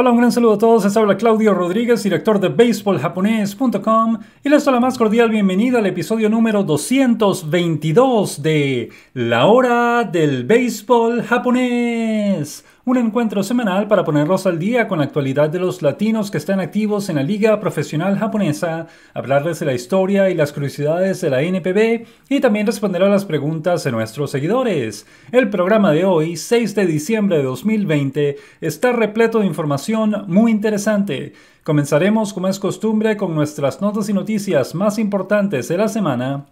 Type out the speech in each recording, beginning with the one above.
Hola, un gran saludo a todos. Les habla Claudio Rodríguez, director de BaseballJaponés.com y les doy la más cordial bienvenida al episodio número 222 de La Hora del Béisbol Japonés un encuentro semanal para ponerlos al día con la actualidad de los latinos que están activos en la Liga Profesional Japonesa, hablarles de la historia y las curiosidades de la NPB y también responder a las preguntas de nuestros seguidores. El programa de hoy, 6 de diciembre de 2020, está repleto de información muy interesante. Comenzaremos como es costumbre con nuestras notas y noticias más importantes de la semana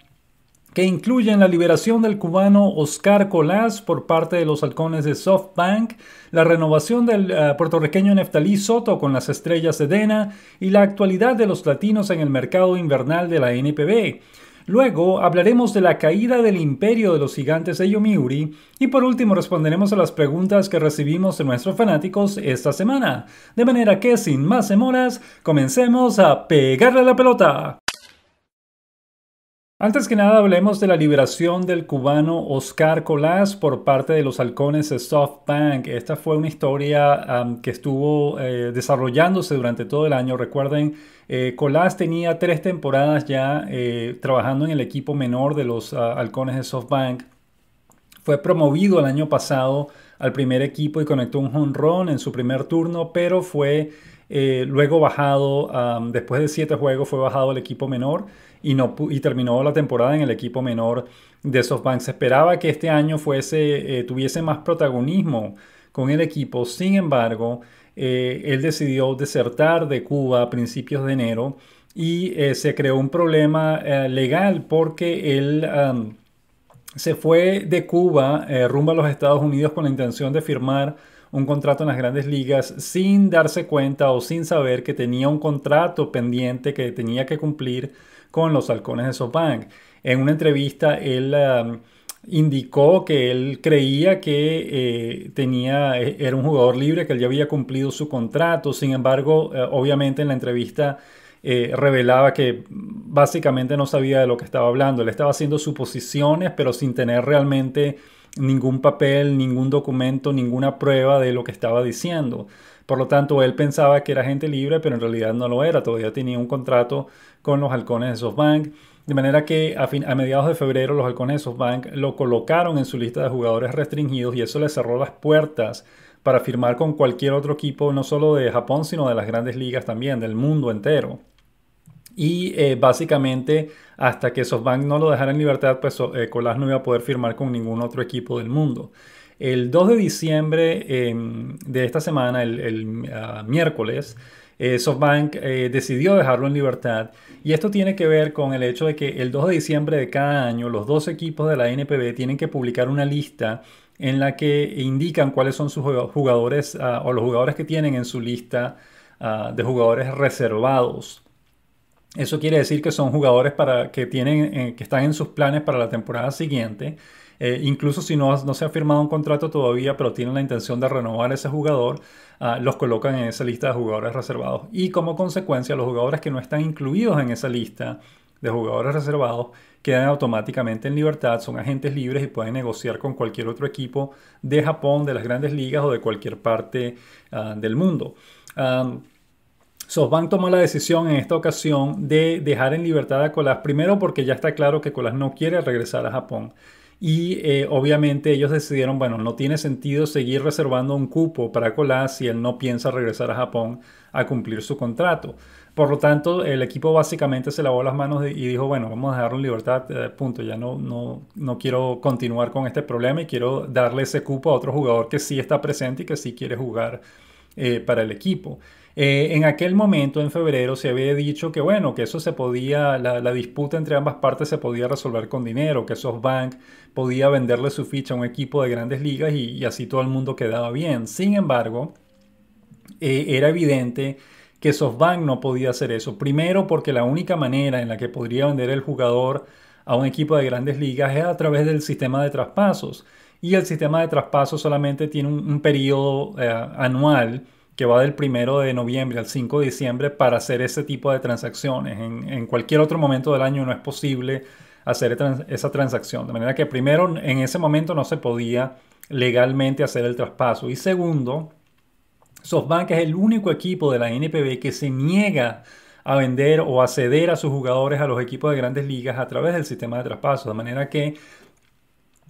que incluyen la liberación del cubano Oscar Colás por parte de los halcones de SoftBank, la renovación del eh, puertorriqueño Neftalí Soto con las estrellas de Dena y la actualidad de los latinos en el mercado invernal de la NPB. Luego hablaremos de la caída del imperio de los gigantes de Yomiuri y por último responderemos a las preguntas que recibimos de nuestros fanáticos esta semana. De manera que sin más demoras, comencemos a pegarle la pelota. Antes que nada hablemos de la liberación del cubano Oscar Colás por parte de los halcones de SoftBank. Esta fue una historia que estuvo eh, desarrollándose durante todo el año. Recuerden, eh, Colás tenía tres temporadas ya eh, trabajando en el equipo menor de los ah, halcones de SoftBank. Fue promovido el año pasado al primer equipo y conectó un honrón en su primer turno, pero fue luego bajado, después de siete juegos fue bajado al equipo menor y, no, y terminó la temporada en el equipo menor de SoftBank. Se esperaba que este año fuese, eh, tuviese más protagonismo con el equipo, sin embargo, eh, él decidió desertar de Cuba a principios de enero y eh, se creó un problema legal porque él... se fue de Cuba rumbo a los Estados Unidos con la intención de firmar un contrato en las grandes ligas sin darse cuenta o sin saber que tenía un contrato pendiente que tenía que cumplir con los halcones de Sopank. En una entrevista él um, indicó que él creía que eh, tenía, e-, era un jugador libre, que él ya había cumplido su contrato. Sin embargo, eh, obviamente en la entrevista eh, revelaba que básicamente no sabía de lo que estaba hablando. Él estaba haciendo suposiciones, pero sin tener realmente ningún papel, ningún documento, ninguna prueba de lo que estaba diciendo. Por lo tanto, él pensaba que era gente libre, pero en realidad no lo era. Todavía tenía un contrato con los halcones de SoftBank. De manera que a, mediados de febrero los halcones de SoftBank lo colocaron en su lista de jugadores restringidos y eso le cerró las puertas para firmar con cualquier otro equipo, no solo de Japón, sino de las grandes ligas también, del mundo entero. Y eh, básicamente hasta que SoftBank no lo dejara en libertad, pues eh, no iba a poder firmar con ningún otro equipo del mundo. El 2 de diciembre em, de esta semana, el, ah, miércoles, eh, SoftBank eh, decidió dejarlo en libertad y esto tiene que ver con el hecho de que el 2 de diciembre de cada año los dos equipos de la NPB tienen que publicar una lista en la que indican cuáles son sus jugadores ah, o los jugadores que tienen en su lista ah, de jugadores reservados. Eso quiere decir que son jugadores para, que, tienen, eh, que están en sus planes para la temporada siguiente. incluso si no, se ha firmado un contrato todavía, pero tienen la intención de renovar ese jugador, Ah, los colocan en esa lista de jugadores reservados. Y como consecuencia, los jugadores que no están incluidos en esa lista de jugadores reservados quedan automáticamente en libertad, son agentes libres y pueden negociar con cualquier otro equipo de Japón, de las grandes ligas o de cualquier parte ah, del mundo. Um, SoftBank tomó la decisión en esta ocasión de dejar en libertad a Colas, primero porque ya está claro que Colas no quiere regresar a Japón y eh, obviamente ellos decidieron, bueno, no tiene sentido seguir reservando un cupo para Colás si él no piensa regresar a Japón a cumplir su contrato. Por lo tanto, el equipo básicamente se lavó las manos y dijo, bueno, vamos a dejarlo en libertad, eh, punto, ya no, no, no quiero continuar con este problema y quiero darle ese cupo a otro jugador que sí está presente y que sí quiere jugar eh, para el equipo. Eh, en aquel momento, en febrero, se había dicho que bueno, que eso se podía, la, disputa entre ambas partes se podía resolver con dinero, que SoftBank podía venderle su ficha a un equipo de grandes ligas y, así todo el mundo quedaba bien. Sin embargo, eh, era evidente que SoftBank no podía hacer eso. Primero porque la única manera en la que podría vender el jugador a un equipo de grandes ligas es a través del sistema de traspasos. Y el sistema de traspasos solamente tiene un, periodo eh, anual que va del 1 de noviembre al 5 de diciembre para hacer ese tipo de transacciones. En, cualquier otro momento del año no es posible hacer esa transacción. De manera que primero, en ese momento no se podía legalmente hacer el traspaso. Y segundo, SoftBank es el único equipo de la NPB que se niega a vender o a ceder a sus jugadores a los equipos de grandes ligas a través del sistema de traspaso. De manera que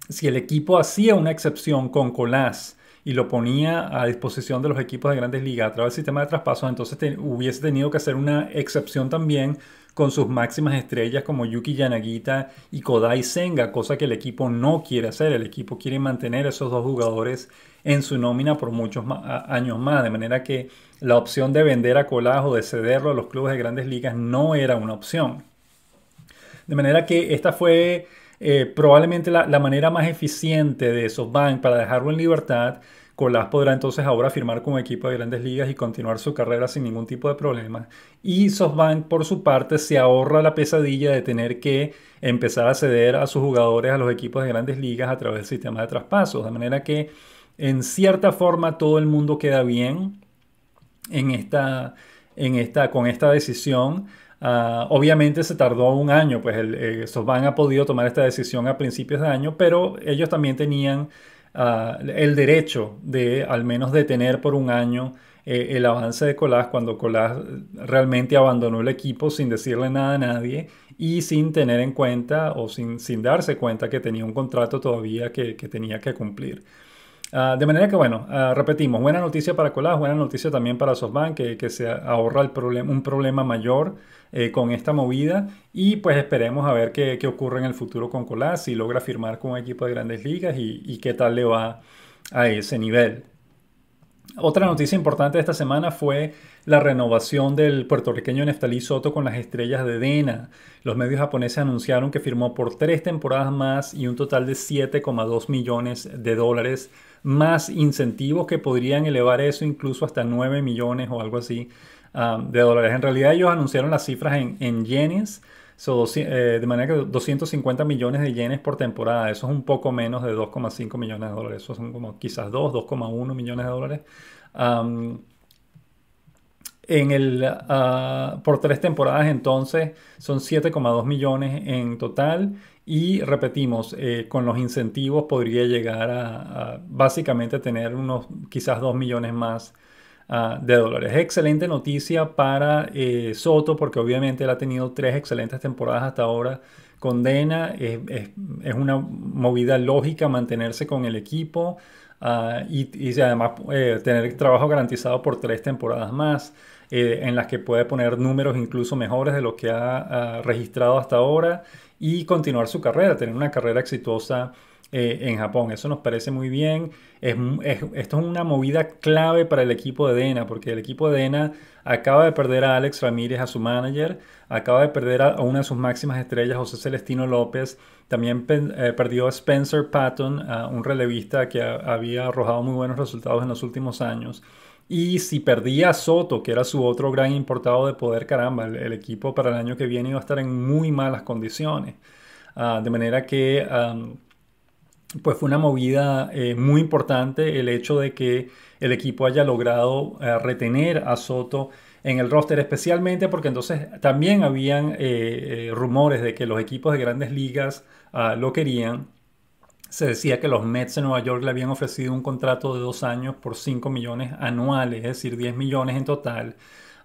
si el equipo hacía una excepción con COLAS, y lo ponía a disposición de los equipos de grandes ligas a través del sistema de traspasos, entonces hubiese tenido que hacer una excepción también con sus máximas estrellas como Yuki Yanagita y Kodai Senga, cosa que el equipo no quiere hacer. El equipo quiere mantener a esos dos jugadores en su nómina por muchos años más, de manera que la opción de vender a Colas o de cederlo a los clubes de grandes ligas no era una opción. De manera que esta fue eh, probablemente la, manera más eficiente de SoftBank para dejarlo en libertad, Colas podrá entonces ahora firmar como equipo de grandes ligas y continuar su carrera sin ningún tipo de problema. Y SoftBank por su parte se ahorra la pesadilla de tener que empezar a ceder a sus jugadores a los equipos de grandes ligas a través del sistema de traspasos. De manera que en cierta forma todo el mundo queda bien en esta, en esta, con esta decisión. Ah, obviamente se tardó un año, pues el, eh, van a ha podido tomar esta decisión a principios de año, pero ellos también tenían ah, el derecho de al menos detener por un año eh, el avance de Colas cuando Colas realmente abandonó el equipo sin decirle nada a nadie y sin tener en cuenta o sin, darse cuenta que tenía un contrato todavía que tenía que cumplir. Ah, de manera que, bueno, ah, repetimos, buena noticia para Colas, buena noticia también para SoftBank, que, se ahorra el un problema mayor eh, con esta movida y pues esperemos a ver qué, ocurre en el futuro con Colas, si logra firmar con un equipo de grandes ligas y, y qué tal le va a ese nivel. Otra noticia importante de esta semana fue la renovación del puertorriqueño Neftalí Soto con las estrellas de Dena. Los medios japoneses anunciaron que firmó por tres temporadas más y un total de 7,2 millones de dólares, más incentivos que podrían elevar eso incluso hasta 9 millones o algo así um, de dólares. En realidad ellos anunciaron las cifras en, en yenes. Eh, de manera que 250 millones de yenes por temporada, eso es un poco menos de 2,5 millones de dólares, eso son como quizás 2, 2,1 millones de dólares. Um, en el, ah, por tres temporadas entonces son 7,2 millones en total y repetimos, eh, con los incentivos podría llegar a, básicamente tener unos quizás 2 millones más ah, de dólares. Excelente noticia para eh, Soto porque obviamente él ha tenido tres excelentes temporadas hasta ahora condena, es, es, es, una movida lógica mantenerse con el equipo, Ah, y, además eh, tener trabajo garantizado por tres temporadas más, eh, en las que puede poner números incluso mejores de lo que ha, registrado hasta ahora y continuar su carrera, tener una carrera exitosa eh, en Japón. Eso nos parece muy bien. esto es una movida clave para el equipo de Dena, porque el equipo de Dena acaba de perder a Alex Ramírez, a su manager, acaba de perder a una de sus máximas estrellas, José Celestino López también eh, perdió Spencer Patton, eh, un relevista que había arrojado muy buenos resultados en los últimos años. Y si perdía a Soto, que era su otro gran importado de poder, caramba, el, equipo para el año que viene iba a estar en muy malas condiciones. Ah, de manera que, pues fue una movida eh, muy importante el hecho de que el equipo haya logrado retener a Soto en el roster, especialmente porque entonces también habían eh, eh, rumores de que los equipos de grandes ligas ah, lo querían. Se decía que los Mets de Nueva York le habían ofrecido un contrato de dos años por 5 millones anuales, es decir, 10 millones en total.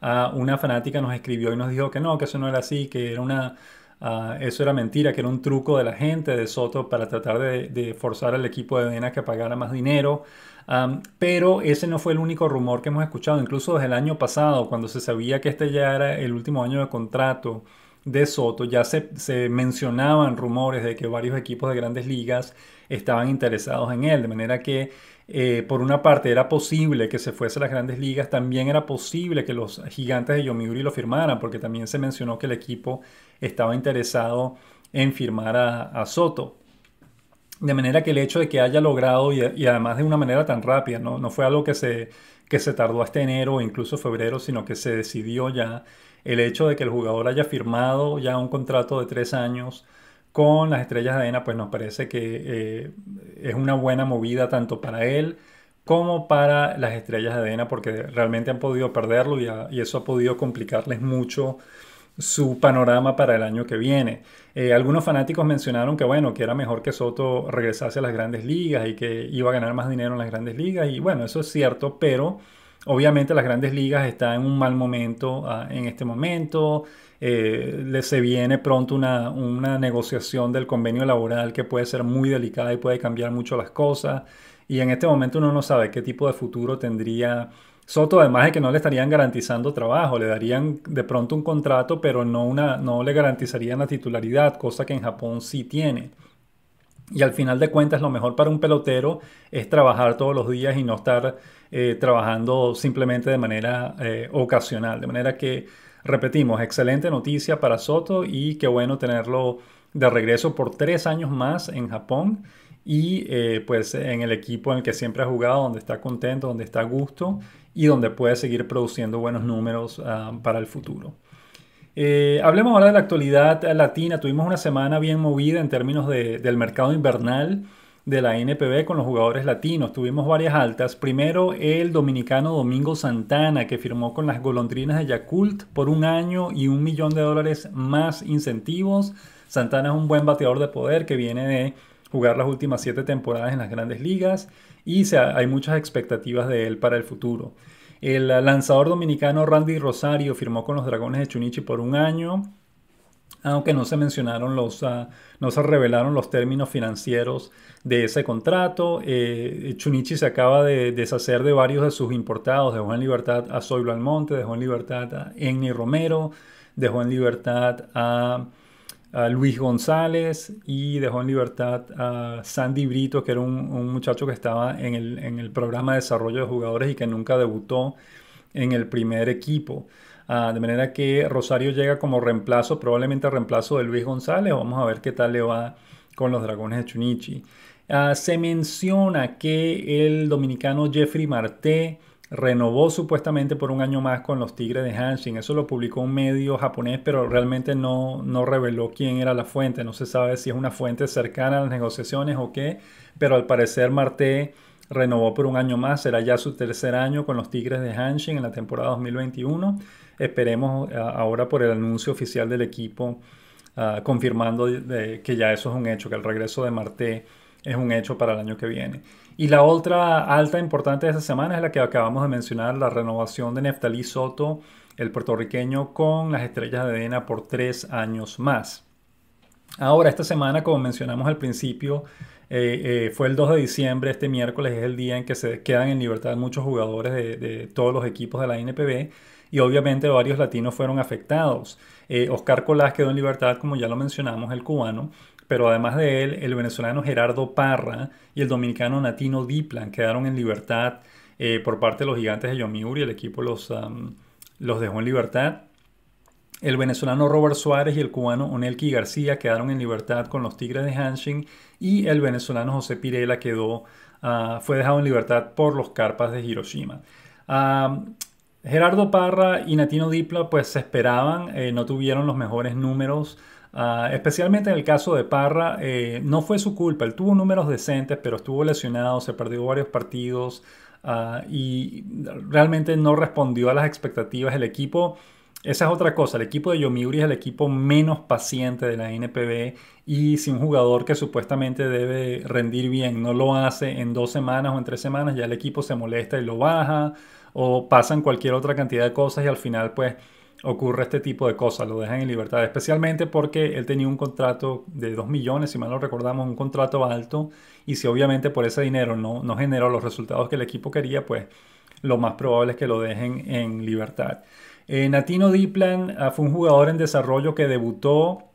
Ah, una fanática nos escribió y nos dijo que no, que eso no era así, que era una, ah, eso era mentira, que era un truco de la gente de Soto para tratar de, forzar al equipo de Dena que pagara más dinero pero ese no fue el único rumor que hemos escuchado, incluso desde el año pasado, cuando se sabía que este ya era el último año de contrato de Soto, ya se, mencionaban rumores de que varios equipos de grandes ligas estaban interesados en él, de manera que eh, por una parte era posible que se fuese a las grandes ligas, también era posible que los gigantes de Yomiuri lo firmaran, porque también se mencionó que el equipo estaba interesado en firmar a Soto. De manera que el hecho de que haya logrado y, además de una manera tan rápida, no, fue algo que se, que se tardó hasta enero o incluso febrero, sino que se decidió ya el hecho de que el jugador haya firmado ya un contrato de tres años con las estrellas de arena, pues nos parece que eh, es una buena movida tanto para él como para las estrellas de Adena porque realmente han podido perderlo y eso ha podido complicarles mucho su panorama para el año que viene. Eh, algunos fanáticos mencionaron que bueno, que era mejor que Soto regresase a las grandes ligas y que iba a ganar más dinero en las grandes ligas. Y bueno, eso es cierto, pero obviamente las grandes ligas están en un mal momento ah, en este momento. Eh, le se viene pronto una, una negociación del convenio laboral que puede ser muy delicada y puede cambiar mucho las cosas. Y en este momento uno no sabe qué tipo de futuro tendría Soto, además de que no le estarían garantizando trabajo, le darían de pronto un contrato, pero no, una, no le garantizarían la titularidad, cosa que en Japón sí tiene. Y al final de cuentas, lo mejor para un pelotero es trabajar todos los días y no estar eh, trabajando simplemente de manera eh, ocasional. De manera que, repetimos, excelente noticia para Soto y qué bueno tenerlo de regreso por tres años más en Japón y eh, pues en el equipo en el que siempre ha jugado, donde está contento, donde está a gusto y donde puede seguir produciendo buenos números ah, para el futuro. Eh, hablemos ahora de la actualidad latina. Tuvimos una semana bien movida en términos del mercado invernal de la NPB con los jugadores latinos. Tuvimos varias altas. Primero, el dominicano Domingo Santana, que firmó con las golondrinas de Yakult por un año y un millón de dólares más incentivos. Santana es un buen bateador de poder que viene de jugar las últimas siete temporadas en las grandes ligas y hay muchas expectativas de él para el futuro. El ah, lanzador dominicano Randy Rosario firmó con los Dragones de Chunichi por un año, aunque no se mencionaron los, ah, no se revelaron los términos financieros de ese contrato. Eh, Chunichi se acaba de deshacer de varios de sus importados, dejó en libertad a Zoilo Almonte, dejó en libertad a Enni Romero, dejó en libertad a Luis González y dejó en libertad a Sandy Brito, que era un, muchacho que estaba en el, programa de desarrollo de jugadores y que nunca debutó en el primer equipo. Ah, de manera que Rosario llega como reemplazo, probablemente reemplazo de Luis González. Vamos a ver qué tal le va con los Dragones de Chunichi. Ah, se menciona que el dominicano Jeffrey Marté renovó supuestamente por un año más con los Tigres de Hanshin. Eso lo publicó un medio japonés, pero realmente no, reveló quién era la fuente. No se sabe si es una fuente cercana a las negociaciones o qué, pero al parecer Marte renovó por un año más. Será ya su tercer año con los Tigres de Hanshin en la temporada 2021. Esperemos ahora por el anuncio oficial del equipo ah, confirmando que ya eso es un hecho, que el regreso de Marte es un hecho para el año que viene. Y la otra alta importante de esta semana es la que acabamos de mencionar, la renovación de Neftalí Soto, el puertorriqueño, con las estrellas de Dena por tres años más. Ahora, esta semana, como mencionamos al principio, eh, eh, fue el 2 de diciembre, este miércoles es el día en que se quedan en libertad muchos jugadores de, todos los equipos de la NPB y obviamente varios latinos fueron afectados. Eh, Oscar Colás quedó en libertad, como ya lo mencionamos, el cubano, pero además de él, el venezolano Gerardo Parra y el dominicano Natino Diplan quedaron en libertad eh, por parte de los gigantes de Yomiuri, el equipo los, los dejó en libertad. El venezolano Robert Suárez y el cubano Onelki García quedaron en libertad con los Tigres de Hanshin y el venezolano José Pirela quedó, ah, fue dejado en libertad por los Carpas de Hiroshima. Ah, Gerardo Parra y Natino Dipla pues se esperaban, eh, no tuvieron los mejores números Ah, especialmente en el caso de Parra, eh, no fue su culpa, él tuvo números decentes, pero estuvo lesionado, se perdió varios partidos ah, y realmente no respondió a las expectativas del equipo. Esa es otra cosa, el equipo de Yomiuri es el equipo menos paciente de la NPB y si un jugador que supuestamente debe rendir bien no lo hace en dos semanas o en tres semanas, ya el equipo se molesta y lo baja o pasan cualquier otra cantidad de cosas y al final pues ocurre este tipo de cosas, lo dejan en libertad, especialmente porque él tenía un contrato de 2 millones, si mal no recordamos, un contrato alto, y si obviamente por ese dinero no, generó los resultados que el equipo quería, pues lo más probable es que lo dejen en libertad. Eh, Natino Diplan ah, fue un jugador en desarrollo que debutó,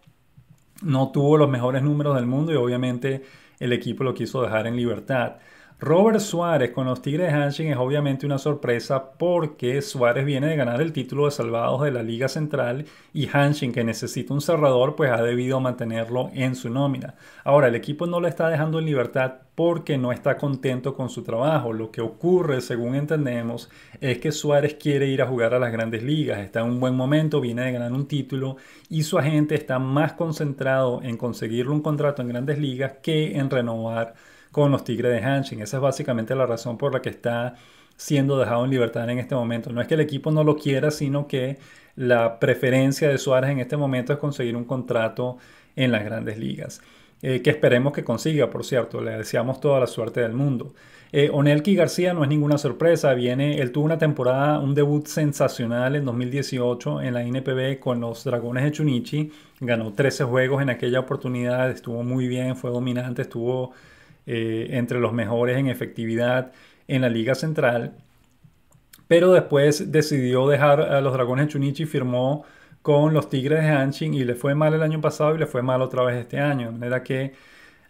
no tuvo los mejores números del mundo y obviamente el equipo lo quiso dejar en libertad. Robert Suárez con los Tigres de Hanshin es obviamente una sorpresa porque Suárez viene de ganar el título de salvados de la Liga Central y Hanshin, que necesita un cerrador, pues ha debido mantenerlo en su nómina. Ahora, el equipo no lo está dejando en libertad porque no está contento con su trabajo. Lo que ocurre, según entendemos, es que Suárez quiere ir a jugar a las grandes ligas, está en un buen momento, viene de ganar un título y su agente está más concentrado en conseguirle un contrato en grandes ligas que en renovar con los Tigres de Hanshin. Esa es básicamente la razón por la que está siendo dejado en libertad en este momento. No es que el equipo no lo quiera, sino que la preferencia de Suárez en este momento es conseguir un contrato en las grandes ligas. Eh, que esperemos que consiga, por cierto, le deseamos toda la suerte del mundo. Eh, Onelki García no es ninguna sorpresa, viene, él tuvo una temporada, un debut sensacional en 2018 en la NPB con los Dragones de Chunichi, ganó 13 juegos en aquella oportunidad, estuvo muy bien, fue dominante, estuvo eh, entre los mejores en efectividad en la Liga Central. Pero después decidió dejar a los Dragones de Chunichi, firmó con los Tigres de Hanshin y le fue mal el año pasado y le fue mal otra vez este año. De manera que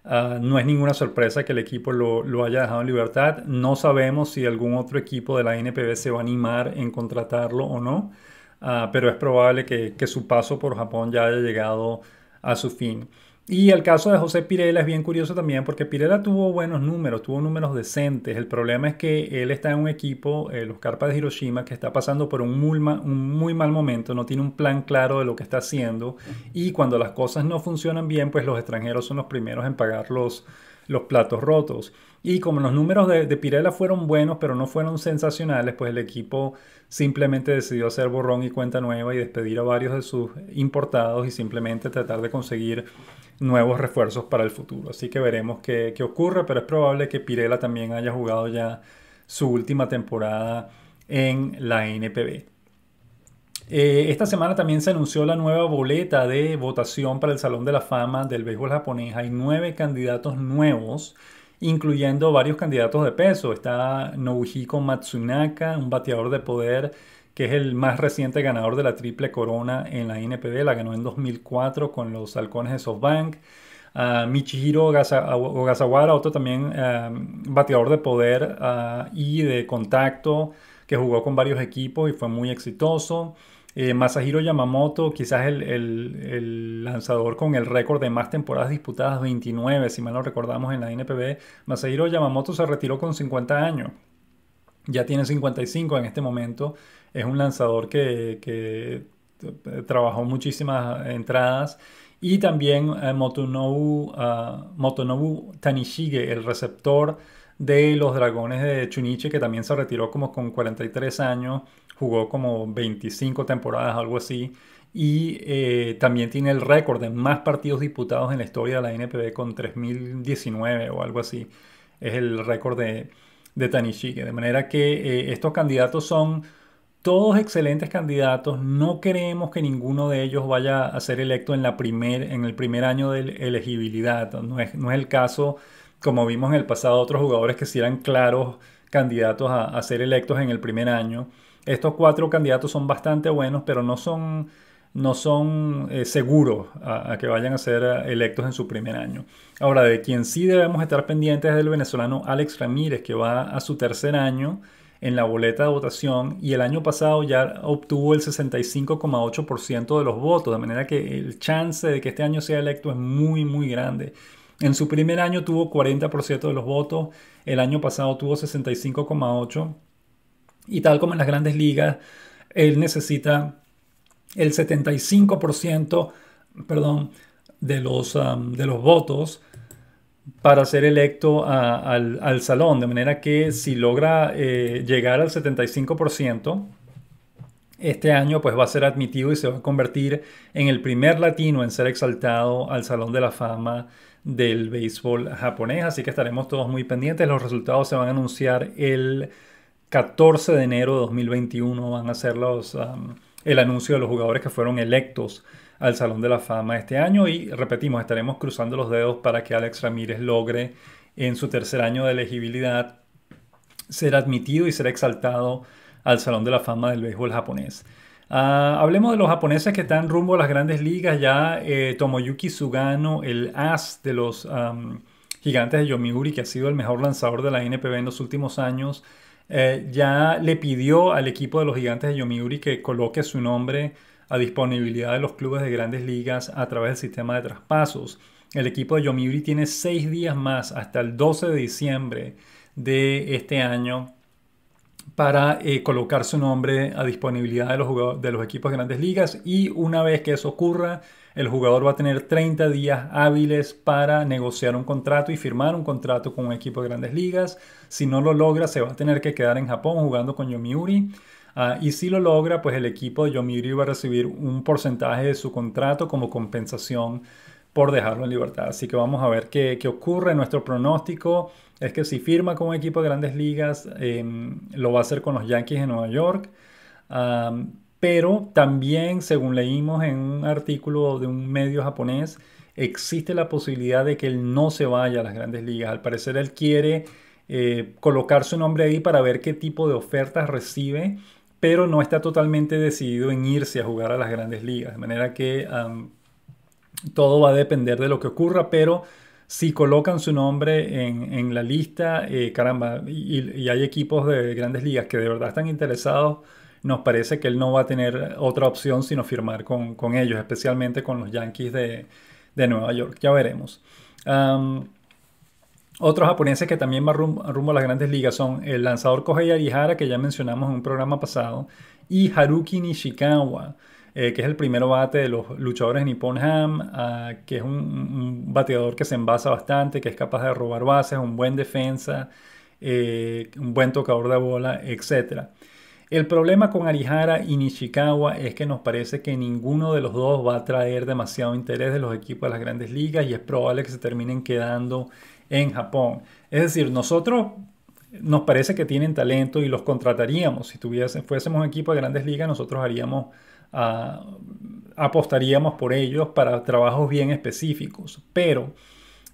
ah, no es ninguna sorpresa que el equipo lo, haya dejado en libertad. No sabemos si algún otro equipo de la NPB se va a animar en contratarlo o no, ah, pero es probable que, que su paso por Japón ya haya llegado a su fin. Y el caso de José Pirela es bien curioso también porque Pirela tuvo buenos números, tuvo números decentes. El problema es que él está en un equipo, eh, los Carpas de Hiroshima, que está pasando por un muy, mal, un muy, mal momento, no tiene un plan claro de lo que está haciendo y cuando las cosas no funcionan bien, pues los extranjeros son los primeros en pagar los, platos rotos. Y como los números de, de, Pirela fueron buenos, pero no fueron sensacionales, pues el equipo simplemente decidió hacer borrón y cuenta nueva y despedir a varios de sus importados y simplemente tratar de conseguir nuevos refuerzos para el futuro. Así que veremos qué, ocurre, pero es probable que Pirela también haya jugado ya su última temporada en la NPB. Eh, esta semana también se anunció la nueva boleta de votación para el Salón de la Fama del béisbol japonés. Hay nueve candidatos nuevos, incluyendo varios candidatos de peso. Está Nobuhiko Matsunaka, un bateador de poder que es el más reciente ganador de la triple corona en la NPB. La ganó en 2004 con los Halcones de SoftBank. Ah, Michihiro Ogasawara, otro también ah, bateador de poder ah, y de contacto, que jugó con varios equipos y fue muy exitoso. Eh, Masahiro Yamamoto, quizás el, lanzador con el récord de más temporadas disputadas, 29, si mal no recordamos en la NPB. Masahiro Yamamoto se retiró con 50 años. Ya tiene 55 en este momento es un lanzador que, eh, trabajó muchísimas entradas. Y también eh, Motonobu, ah, Motonobu, Tanishige, el receptor de los Dragones de Chunichi, que también se retiró como con 43 años, jugó como 25 temporadas, algo así. Y eh, también tiene el récord de más partidos disputados en la historia de la NPB con 3019 o algo así. Es el récord de, de Tanishige. De manera que estos candidatos son todos excelentes candidatos, no queremos que ninguno de ellos vaya a ser electo en, la primer, en el primer año de elegibilidad. No es, el caso, como vimos en el pasado, otros jugadores que sí eran claros candidatos a, ser electos en el primer año. Estos cuatro candidatos son bastante buenos, pero no son, no son eh, seguros a, a, que vayan a ser electos en su primer año. Ahora, de quien sí debemos estar pendientes es del venezolano Alex Ramírez, que va a su tercer año en la boleta de votación y el año pasado ya obtuvo el 65,8% de los votos, de manera que el chance de que este año sea electo es muy, muy grande. En su primer año tuvo 40% de los votos, el año pasado tuvo 65,8% y tal como en las grandes ligas, él necesita el 75%, perdón, de los, um, de los votos para ser electo al, salón, de manera que si logra eh, llegar al 75%, este año pues va a ser admitido y se va a convertir en el primer latino en ser exaltado al Salón de la Fama del béisbol japonés, así que estaremos todos muy pendientes, los resultados se van a anunciar el 14 de enero de 2021, van a ser los, el anuncio de los jugadores que fueron electos al Salón de la Fama este año y repetimos, estaremos cruzando los dedos para que Alex Ramírez logre en su tercer año de elegibilidad ser admitido y ser exaltado al Salón de la Fama del Béisbol japonés. Ah, hablemos de los japoneses que están rumbo a las grandes ligas. Ya eh, Tomoyuki Sugano, el as de los gigantes de Yomiuri, que ha sido el mejor lanzador de la NPB en los últimos años, eh, ya le pidió al equipo de los gigantes de Yomiuri que coloque su nombre a disponibilidad de los clubes de grandes ligas a través del sistema de traspasos. El equipo de Yomiuri tiene seis días más hasta el 12 de diciembre de este año para eh, colocar su nombre a disponibilidad de los, de los equipos de grandes ligas y una vez que eso ocurra, el jugador va a tener 30 días hábiles para negociar un contrato y firmar un contrato con un equipo de grandes ligas. Si no lo logra, se va a tener que quedar en Japón jugando con Yomiuri. Ah, y si lo logra, pues el equipo de Yomiuri va a recibir un porcentaje de su contrato como compensación por dejarlo en libertad. Así que vamos a ver qué, ocurre. Nuestro pronóstico es que si firma con un equipo de grandes ligas, em, lo va a hacer con los Yankees de Nueva York. pero también, según leímos en un artículo de un medio japonés, existe la posibilidad de que él no se vaya a las grandes ligas. Al parecer él quiere eh, colocar su nombre ahí para ver qué tipo de ofertas recibe pero no está totalmente decidido en irse a jugar a las grandes ligas. De manera que todo va a depender de lo que ocurra, pero si colocan su nombre en, la lista, eh, caramba, y, hay equipos de grandes ligas que de verdad están interesados, nos parece que él no va a tener otra opción sino firmar con, ellos, especialmente con los Yankees de, Nueva York. Ya veremos. Otros japoneses que también van rumbo, a las grandes ligas son el lanzador Kohei Arihara, que ya mencionamos en un programa pasado, y Haruki Nishikawa, eh, que es el primero bate de los luchadores de Nippon Ham, ah, que es un, bateador que se envasa bastante, que es capaz de robar bases, un buen defensa, eh, un buen tocador de bola, etc. El problema con Arihara y Nishikawa es que nos parece que ninguno de los dos va a traer demasiado interés de los equipos de las grandes ligas y es probable que se terminen quedando en Japón. Es decir, nosotros nos parece que tienen talento y los contrataríamos. Si tuviésemos fuésemos un equipo de grandes ligas, nosotros haríamos, ah, apostaríamos por ellos para trabajos bien específicos. Pero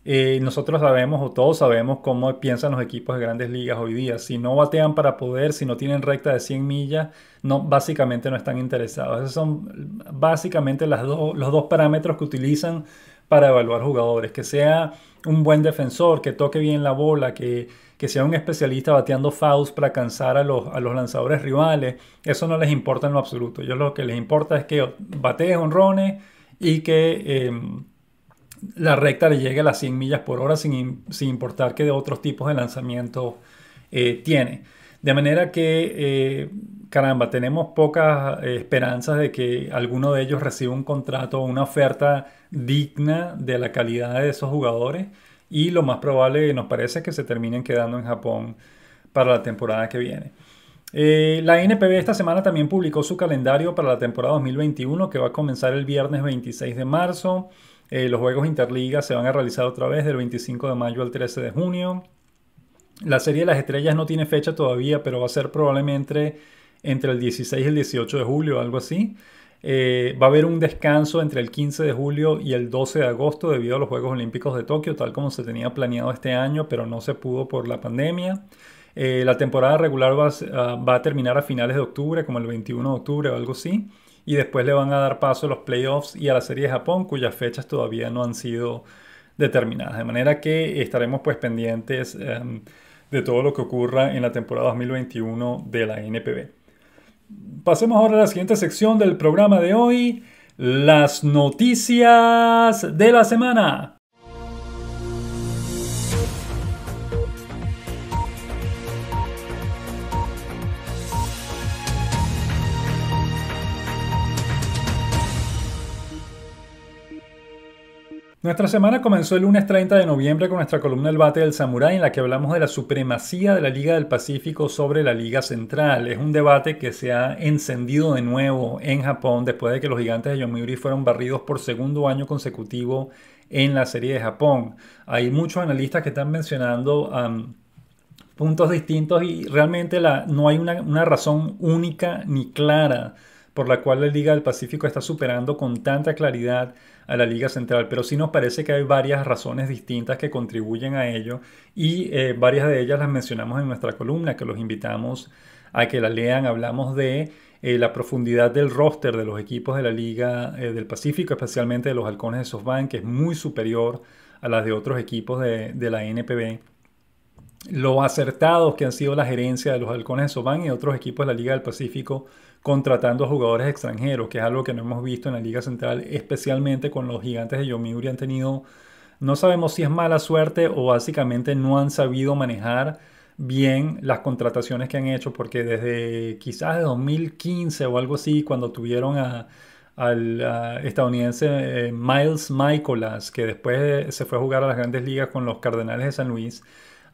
eh, nosotros sabemos o todos sabemos cómo piensan los equipos de grandes ligas hoy día. Si no batean para poder, si no tienen recta de 100 millas, básicamente no están interesados. Esos son básicamente las los dos parámetros que utilizan para evaluar jugadores, que sea un buen defensor, que toque bien la bola, que, sea un especialista bateando fouls para cansar a los, lanzadores rivales, eso no les importa en lo absoluto. Yo lo que les importa es que batees honrones y que em, la recta le llegue a las 100 millas por hora sin, importar que de otros tipos de lanzamiento eh, tiene. De manera que, eh, caramba, tenemos pocas eh, esperanzas de que alguno de ellos reciba un contrato o una oferta digna de la calidad de esos jugadores y lo más probable nos parece que se terminen quedando en Japón para la temporada que viene. Eh, la NPB esta semana también publicó su calendario para la temporada 2021 que va a comenzar el viernes 26 de marzo. los Juegos Interligas se van a realizar otra vez del 25 de mayo al 13 de junio. La serie de las estrellas no tiene fecha todavía, pero va a ser probablemente entre el 16 y el 18 de julio, algo así. Eh, va a haber un descanso entre el 15 de julio y el 12 de agosto debido a los Juegos Olímpicos de Tokio, tal como se tenía planeado este año, pero no se pudo por la pandemia. Eh, la temporada regular ah, va a, terminar a finales de octubre, como el 21 de octubre o algo así. Y después le van a dar paso a los playoffs y a la Serie de Japón, cuyas fechas todavía no han sido determinadas. De manera que estaremos pues pendientes. Em, de todo lo que ocurra en la temporada 2021 de la NPB. Pasemos ahora a la siguiente sección del programa de hoy, las noticias de la semana. Nuestra semana comenzó el lunes 30 de noviembre con nuestra columna El Bate del Samurái, en la que hablamos de la supremacía de la Liga del Pacífico sobre la Liga Central. Es un debate que se ha encendido de nuevo en Japón después de que los gigantes de Yomiuri fueron barridos por segundo año consecutivo en la Serie de Japón. Hay muchos analistas que están mencionando puntos distintos y realmente no hay una razón única ni clara por la cual la Liga del Pacífico está superando con tanta claridad a la Liga Central, pero sí nos parece que hay varias razones distintas que contribuyen a ello y eh, varias de ellas las mencionamos en nuestra columna, que los invitamos a que la lean. Hablamos de eh, la profundidad del roster de los equipos de la Liga eh, del Pacífico, especialmente de los Halcones de SoftBank, que es muy superior a las de otros equipos de, de la NPB. Los acertados que han sido la gerencia de los Halcones de SoftBank y otros equipos de la Liga del Pacífico contratando a jugadores extranjeros, que es algo que no hemos visto en la Liga Central, especialmente con los gigantes de Yomiuri han tenido, no sabemos si es mala suerte o básicamente no han sabido manejar bien las contrataciones que han hecho, porque desde quizás de 2015 o algo así, cuando tuvieron al estadounidense eh, Miles Michaelas, que después se fue a jugar a las grandes ligas con los Cardenales de San Luis,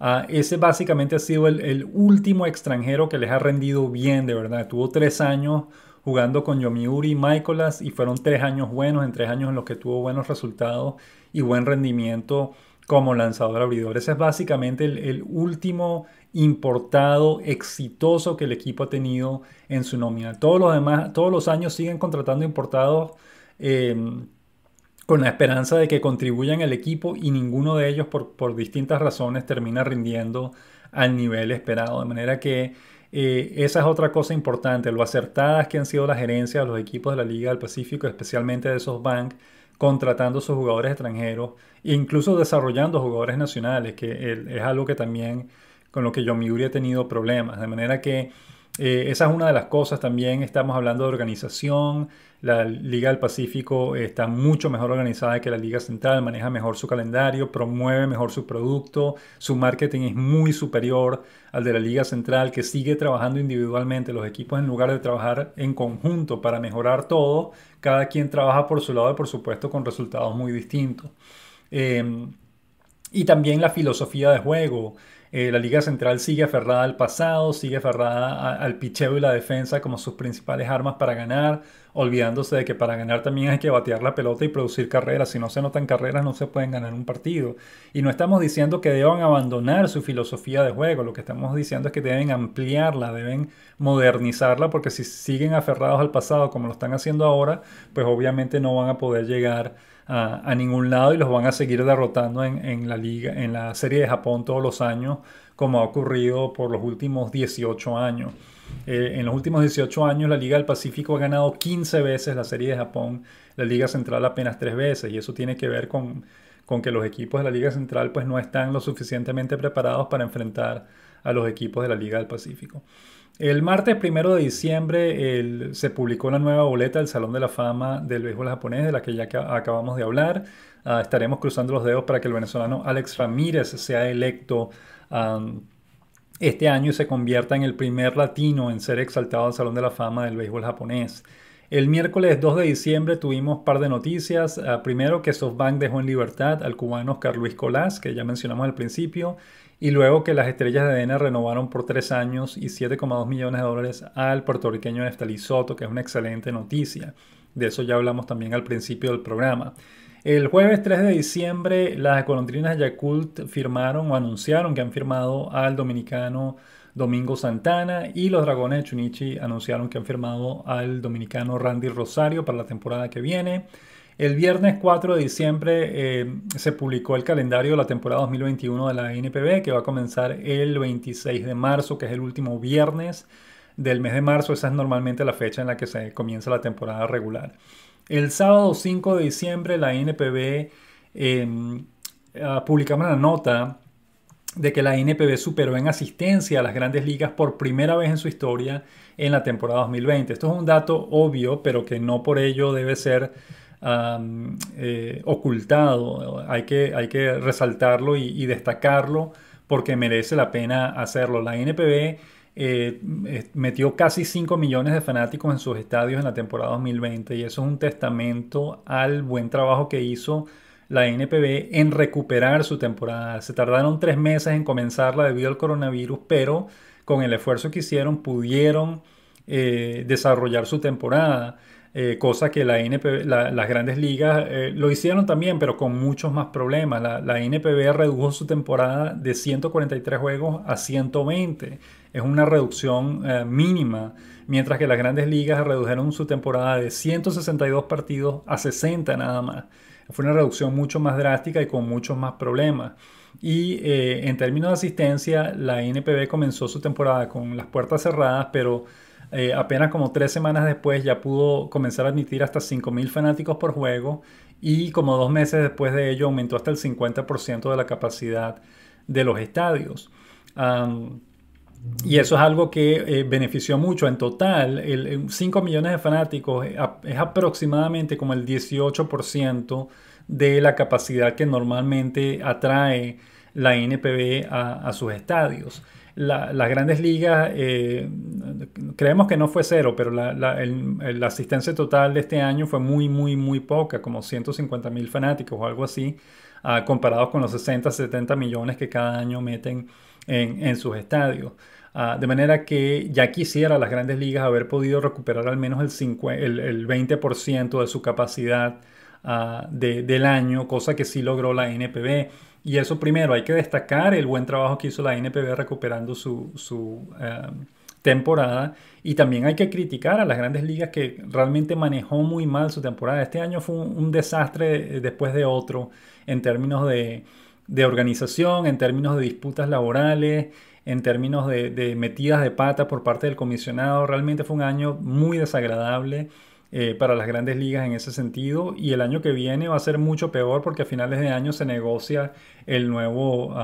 Ah, ese básicamente ha sido el, último extranjero que les ha rendido bien, de verdad. Tuvo tres años jugando con Yomiuri y Michaelas y fueron tres años buenos, en tres años en los que tuvo buenos resultados y buen rendimiento como lanzador abridor. Ese es básicamente el, último importado exitoso que el equipo ha tenido en su nómina. Todos los demás, todos los años siguen contratando importados. Eh, con la esperanza de que contribuyan al equipo y ninguno de ellos por, distintas razones termina rindiendo al nivel esperado. De manera que eh, esa es otra cosa importante, lo acertadas que han sido las gerencias de los equipos de la Liga del Pacífico, especialmente de esos banks, contratando a sus jugadores extranjeros e incluso desarrollando jugadores nacionales, que es algo que también con lo que yo, Yomiuri ha tenido problemas. De manera que eh, esa es una de las cosas también, estamos hablando de organización, la Liga del Pacífico está mucho mejor organizada que la Liga Central, maneja mejor su calendario, promueve mejor su producto, su marketing es muy superior al de la Liga Central que sigue trabajando individualmente, los equipos en lugar de trabajar en conjunto para mejorar todo, cada quien trabaja por su lado y por supuesto con resultados muy distintos. Eh, y también la filosofía de juego. Eh, la Liga Central sigue aferrada al pasado, sigue aferrada al picheo y la defensa como sus principales armas para ganar, olvidándose de que para ganar también hay que batear la pelota y producir carreras. Si no se notan carreras no se pueden ganar un partido. Y no estamos diciendo que deban abandonar su filosofía de juego, lo que estamos diciendo es que deben ampliarla, deben modernizarla, porque si siguen aferrados al pasado como lo están haciendo ahora, pues obviamente no van a poder llegar a, ningún lado y los van a seguir derrotando en, la liga, en la serie de Japón todos los años, como ha ocurrido por los últimos 18 años. Eh, en los últimos 18 años la Liga del Pacífico ha ganado 15 veces la serie de Japón, la Liga Central apenas 3 veces y eso tiene que ver con, con que los equipos de la Liga Central pues no están lo suficientemente preparados para enfrentar a los equipos de la Liga del Pacífico. El martes primero de diciembre se publicó la nueva boleta del Salón de la Fama del Béisbol Japonés, de la que ya acabamos de hablar. Ah, estaremos cruzando los dedos para que el venezolano Alex Ramírez sea electo este año y se convierta en el primer latino en ser exaltado al Salón de la Fama del Béisbol Japonés. El miércoles 2 de diciembre tuvimos par de noticias. Ah, primero que SoftBank dejó en libertad al cubano Oscar Luis Colás, que ya mencionamos al principio, y luego que las estrellas de ADN renovaron por tres años y 7,2 millones de dólares al puertorriqueño estalis Soto, que es una excelente noticia. De eso ya hablamos también al principio del programa. El jueves 3 de diciembre, las colondrinas de Yakult firmaron o anunciaron que han firmado al dominicano Domingo Santana y los dragones de Chunichi anunciaron que han firmado al dominicano Randy Rosario para la temporada que viene. El viernes 4 de diciembre eh, se publicó el calendario de la temporada 2021 de la NPB, que va a comenzar el 26 de marzo, que es el último viernes del mes de marzo. Esa es normalmente la fecha en la que se comienza la temporada regular. El sábado 5 de diciembre la NPB eh, ah, publicó una nota de que la NPB superó en asistencia a las grandes ligas por primera vez en su historia en la temporada 2020. Esto es un dato obvio, pero que no por ello debe ser eh, ocultado. Hay que, hay que resaltarlo y, destacarlo porque merece la pena hacerlo. La NPB eh, metió casi 5 millones de fanáticos en sus estadios en la temporada 2020 y eso es un testamento al buen trabajo que hizo la NPB en recuperar su temporada. Se tardaron tres meses en comenzarla debido al coronavirus, pero con el esfuerzo que hicieron pudieron eh, desarrollar su temporada. Eh, cosa que la NPB, las grandes ligas eh, lo hicieron también, pero con muchos más problemas. La, NPB redujo su temporada de 143 juegos a 120. Es una reducción eh, mínima, mientras que las grandes ligas redujeron su temporada de 162 partidos a 60 nada más. Fue una reducción mucho más drástica y con muchos más problemas. Y en términos de asistencia, la NPB comenzó su temporada con las puertas cerradas, pero eh, apenas como tres semanas después ya pudo comenzar a admitir hasta 5.000 fanáticos por juego y como dos meses después de ello aumentó hasta el 50% de la capacidad de los estadios. y eso es algo que eh, benefició mucho. En total, 5 eh, millones de fanáticos es aproximadamente como el 18% de la capacidad que normalmente atrae la NPB a sus estadios la, las grandes ligas, eh, creemos que no fue cero, pero la, asistencia total de este año fue muy, muy, muy poca, como 150 mil fanáticos o algo así, ah, comparados con los 60, 70 millones que cada año meten en, sus estadios. Ah, de manera que ya quisiera las grandes ligas haber podido recuperar al menos el, el, 20% de su capacidad ah, del año, cosa que sí logró la NPB. Y eso primero, hay que destacar el buen trabajo que hizo la NPB recuperando su, su eh, temporada. Y también hay que criticar a las grandes ligas que realmente manejó muy mal su temporada. Este año fue un, desastre después de otro en términos de, organización, en términos de disputas laborales, en términos de, de metidas de pata por parte del comisionado. Realmente fue un año muy desagradable. Eh, para las grandes ligas en ese sentido y el año que viene va a ser mucho peor porque a finales de año se negocia el nuevo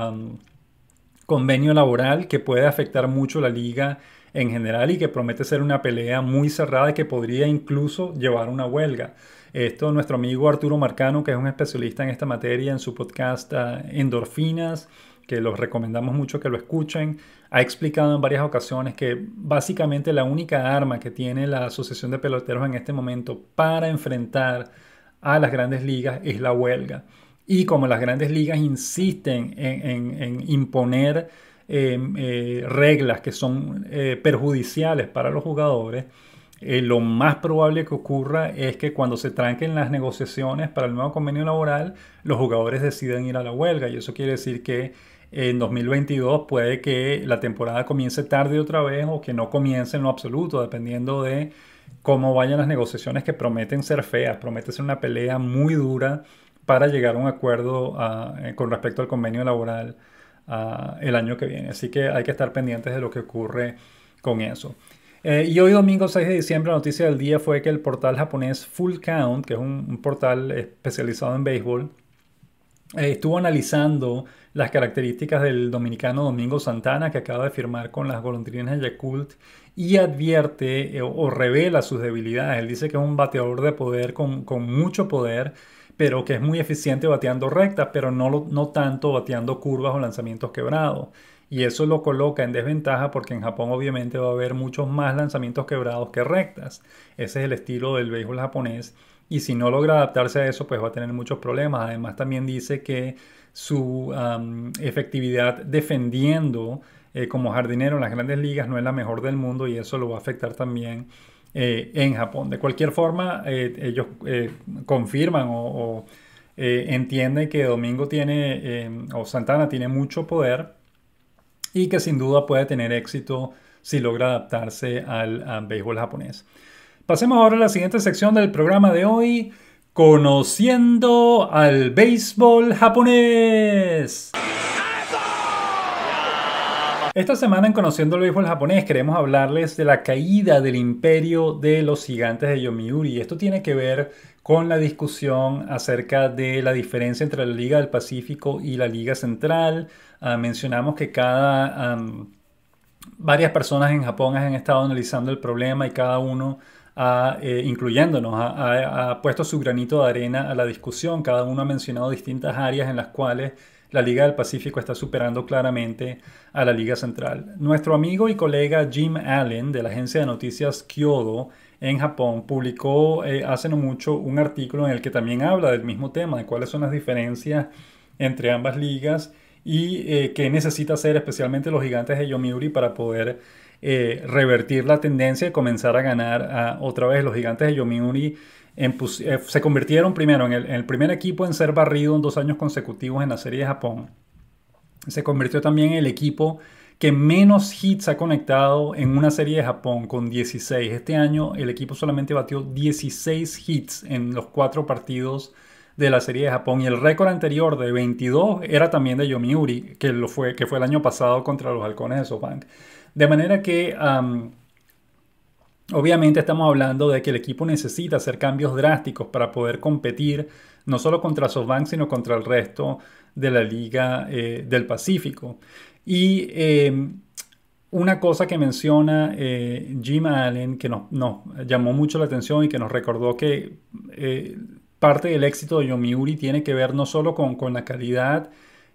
convenio laboral que puede afectar mucho la liga en general y que promete ser una pelea muy cerrada y que podría incluso llevar una huelga. Esto nuestro amigo Arturo Marcano, que es un especialista en esta materia en su podcast ah, Endorfinas, que los recomendamos mucho que lo escuchen ha explicado en varias ocasiones que básicamente la única arma que tiene la Asociación de Peloteros en este momento para enfrentar a las grandes ligas es la huelga. Y como las grandes ligas insisten en, imponer em, eh, reglas que son eh, perjudiciales para los jugadores, eh, lo más probable que ocurra es que cuando se tranquen las negociaciones para el nuevo convenio laboral, los jugadores deciden ir a la huelga. Y eso quiere decir que en 2022 puede que la temporada comience tarde otra vez o que no comience en lo absoluto, dependiendo de cómo vayan las negociaciones que prometen ser feas, promete ser una pelea muy dura para llegar a un acuerdo ah, eh, con respecto al convenio laboral ah, el año que viene. Así que hay que estar pendientes de lo que ocurre con eso. Eh, y hoy domingo 6 de diciembre la noticia del día fue que el portal japonés Full Count, que es un portal especializado en béisbol, eh, estuvo analizando las características del dominicano Domingo Santana que acaba de firmar con las golondrinas de Yakult y advierte eh, o revela sus debilidades. Él dice que es un bateador de poder con, mucho poder, pero que es muy eficiente bateando rectas, pero no, no tanto bateando curvas o lanzamientos quebrados. Y eso lo coloca en desventaja porque en Japón obviamente va a haber muchos más lanzamientos quebrados que rectas. Ese es el estilo del béisbol japonés y si no logra adaptarse a eso, pues va a tener muchos problemas. Además, también dice que su efectividad defendiendo eh, como jardinero en las grandes ligas no es la mejor del mundo y eso lo va a afectar también eh, en Japón. De cualquier forma, eh, ellos confirman o, entienden que Domingo tiene, o Santana tiene mucho poder y que sin duda puede tener éxito si logra adaptarse al, al béisbol japonés. Pasemos ahora a la siguiente sección del programa de hoy, conociendo al béisbol japonés. Esta semana en Conociendo al Béisbol Japonés queremos hablarles de la caída del imperio de los gigantes de Yomiuri. Esto tiene que ver con la discusión acerca de la diferencia entre la Liga del Pacífico y la Liga Central. Ah, mencionamos que cada... varias personas en Japón han estado analizando el problema y cada uno eh, incluyéndonos, ha puesto su granito de arena a la discusión. Cada uno ha mencionado distintas áreas en las cuales la Liga del Pacífico está superando claramente a la Liga Central. Nuestro amigo y colega Jim Allen de la agencia de noticias Kyodo en Japón publicó eh, hace no mucho un artículo en el que también habla del mismo tema, de cuáles son las diferencias entre ambas ligas y eh, qué necesita hacer especialmente los gigantes de Yomiuri para poder eh, revertir la tendencia y comenzar a ganar otra vez los gigantes de Yomiuri. Eh, se convirtieron primero en el, primer equipo en ser barrido en dos años consecutivos en la Serie de Japón. Se convirtió también en el equipo que menos hits ha conectado en una serie de Japón con 16. Este año el equipo solamente batió 16 hits en los cuatro partidos de la serie de Japón y el récord anterior de 22 era también de Yomiuri, que, lo fue, que fue el año pasado contra los halcones de SoftBank. De manera que obviamente estamos hablando de que el equipo necesita hacer cambios drásticos para poder competir no solo contra SoftBank, sino contra el resto de la Liga eh, del Pacífico. Y em, una cosa que menciona eh, Jim Allen, que nos, llamó mucho la atención y que nos recordó que eh, parte del éxito de Yomiuri tiene que ver no solo con, con la calidad,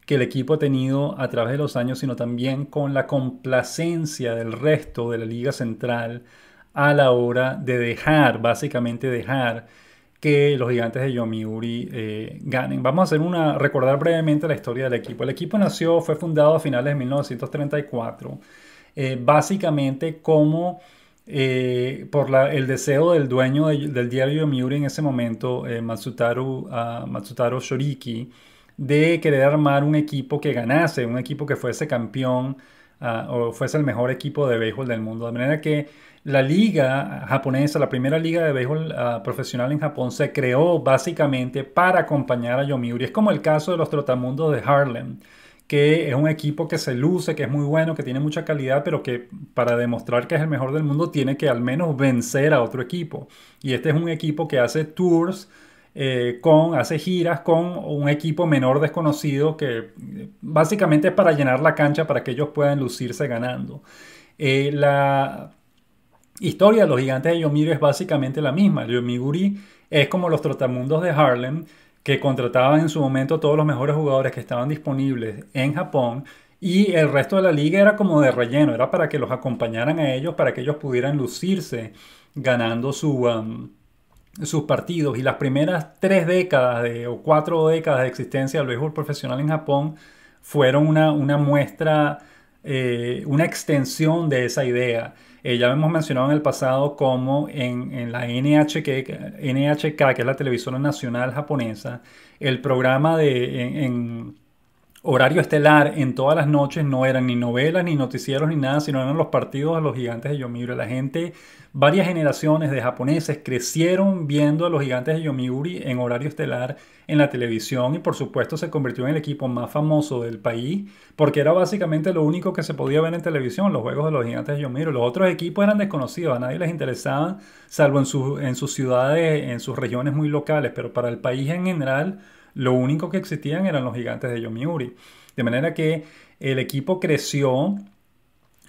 que el equipo ha tenido a través de los años, sino también con la complacencia del resto de la Liga Central a la hora de dejar, básicamente dejar que los gigantes de Yomiuri eh, ganen. Vamos a hacer una, recordar brevemente la historia del equipo. El equipo nació, fue fundado a finales de 1934, eh, básicamente como eh, por el deseo del dueño del diario Yomiuri en ese momento, Matsutaro ah, Shoriki, de querer armar un equipo que ganase, un equipo que fuese campeón ah, o fuese el mejor equipo de béisbol del mundo. De manera que la liga japonesa, la primera liga de béisbol ah, profesional en Japón, se creó básicamente para acompañar a Yomiuri. Es como el caso de los Trotamundos de Harlem que es un equipo que se luce, que es muy bueno, que tiene mucha calidad, pero que para demostrar que es el mejor del mundo tiene que al menos vencer a otro equipo. Y este es un equipo que hace tours eh, con, hace giras con un equipo menor desconocido que eh, básicamente es para llenar la cancha para que ellos puedan lucirse ganando. Eh, la historia de los gigantes de Yomiro es básicamente la misma. El Yomiguri es como los trotamundos de Harlem que contrataban en su momento todos los mejores jugadores que estaban disponibles en Japón y el resto de la liga era como de relleno, era para que los acompañaran a ellos, para que ellos pudieran lucirse ganando su, um, sus partidos y las primeras tres décadas de, o cuatro décadas de existencia del béisbol profesional en Japón fueron una, muestra, eh, una extensión de esa idea. Eh, ya hemos mencionado en el pasado cómo en, la NHK, NHK, que es la televisión nacional japonesa, el programa de, en, en horario estelar en todas las noches no eran ni novelas, ni noticieros, ni nada, sino eran los partidos de los gigantes de Yomiuri. La gente Varias generaciones de japoneses crecieron viendo a los gigantes de Yomiuri en horario estelar en la televisión y por supuesto se convirtió en el equipo más famoso del país porque era básicamente lo único que se podía ver en televisión, los juegos de los gigantes de Yomiuri. Los otros equipos eran desconocidos, a nadie les interesaban salvo en, en sus ciudades, en sus regiones muy locales, pero para el país en general lo único que existían eran los gigantes de Yomiuri. De manera que el equipo creció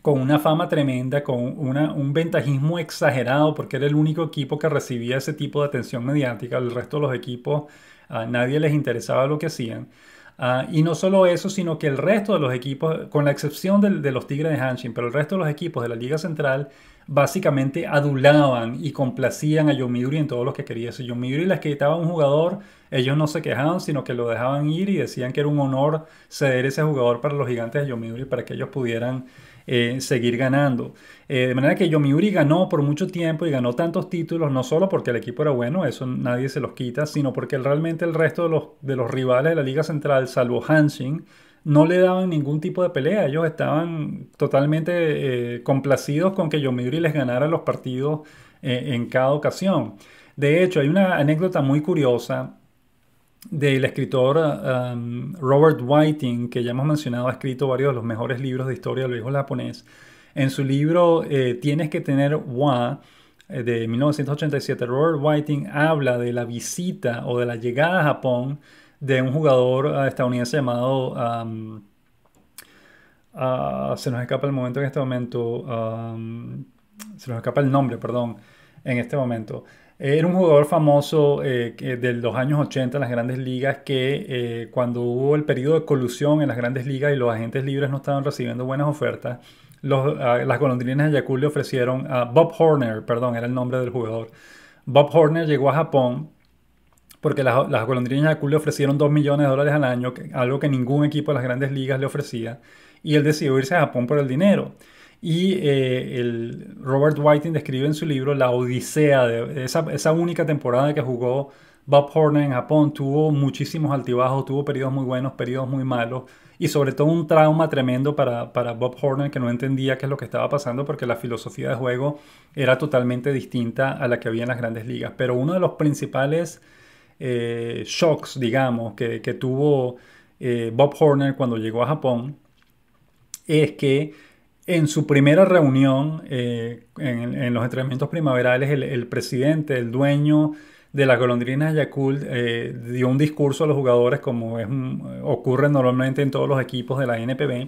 con una fama tremenda, con una, un ventajismo exagerado, porque era el único equipo que recibía ese tipo de atención mediática, el resto de los equipos a nadie les interesaba lo que hacían. Ah, y no solo eso, sino que el resto de los equipos, con la excepción de, los Tigres de Hanshin, pero el resto de los equipos de la Liga Central básicamente adulaban y complacían a Yomiuri en todo lo que quería. Si Yomiuri les quitaba un jugador, ellos no se quejaban, sino que lo dejaban ir y decían que era un honor ceder ese jugador para los gigantes de Yomiuri para que ellos pudieran eh, seguir ganando. Eh, de manera que Yomiuri ganó por mucho tiempo y ganó tantos títulos, no solo porque el equipo era bueno, eso nadie se los quita, sino porque realmente el resto de los, de los rivales de la Liga Central, salvo Hanshin, no le daban ningún tipo de pelea. Ellos estaban totalmente eh, complacidos con que Yomiuri les ganara los partidos en cada ocasión. De hecho, hay una anécdota muy curiosa del escritor um, Robert Whiting, que ya hemos mencionado, ha escrito varios de los mejores libros de historia del viejo japonés. En su libro eh, Tienes que tener wa eh, de 1987, Robert Whiting habla de la visita o de la llegada a Japón de un jugador eh, estadounidense llamado... Um, ah, se nos escapa el momento en este momento. Um, se nos escapa el nombre, perdón, en este momento. Era un jugador famoso eh, de los años 80 en las grandes ligas que eh, cuando hubo el periodo de colusión en las grandes ligas y los agentes libres no estaban recibiendo buenas ofertas, las golondrinas de Yakul le ofrecieron a Bob Horner, perdón, era el nombre del jugador. Bob Horner llegó a Japón porque las, las golondrinas de Yakul le ofrecieron 2 millones de dólares al año, algo que ningún equipo de las grandes ligas le ofrecía, y él decidió irse a Japón por el dinero. Y eh, el Robert Whiting describe en su libro la odisea de esa, única temporada que jugó Bob Horner en Japón. Tuvo muchísimos altibajos, tuvo periodos muy buenos, periodos muy malos y sobre todo un trauma tremendo para, Bob Horner que no entendía qué es lo que estaba pasando porque la filosofía de juego era totalmente distinta a la que había en las grandes ligas. Pero uno de los principales eh, shocks, digamos, que, tuvo eh, Bob Horner cuando llegó a Japón es que en su primera reunión, eh, en, los entrenamientos primaverales, el, presidente, el dueño de las golondrinas de Yakult, eh, dio un discurso a los jugadores, como ocurre normalmente en todos los equipos de la NPB.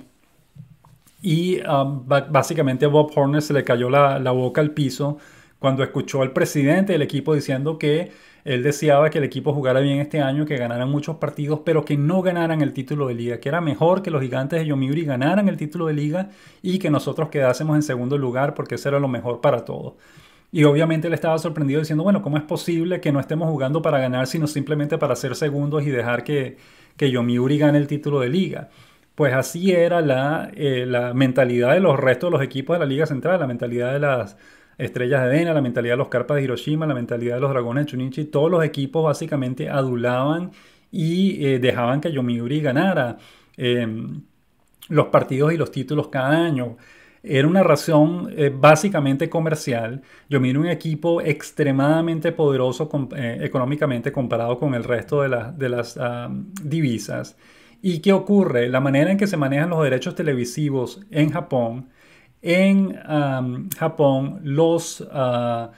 Y um, básicamente a Bob Horner se le cayó la, la boca al piso cuando escuchó al presidente del equipo diciendo que él deseaba que el equipo jugara bien este año, que ganaran muchos partidos, pero que no ganaran el título de liga, que era mejor que los gigantes de Yomiuri ganaran el título de liga y que nosotros quedásemos en segundo lugar porque eso era lo mejor para todos. Y obviamente él estaba sorprendido diciendo, bueno, ¿cómo es posible que no estemos jugando para ganar, sino simplemente para ser segundos y dejar que, que Yomiuri gane el título de liga? Pues así era la, eh, la mentalidad de los restos de los equipos de la Liga Central, la mentalidad de las Estrellas de Dena, la mentalidad de los Carpas de Hiroshima, la mentalidad de los Dragones de Chunichi, todos los equipos básicamente adulaban y eh, dejaban que Yomiuri ganara eh, los partidos y los títulos cada año. Era una razón eh, básicamente comercial. Yomiuri un equipo extremadamente poderoso económicamente comparado con el resto de, las ah, divisas. ¿Y qué ocurre? La manera en que se manejan los derechos televisivos en Japón en Japón los, ah,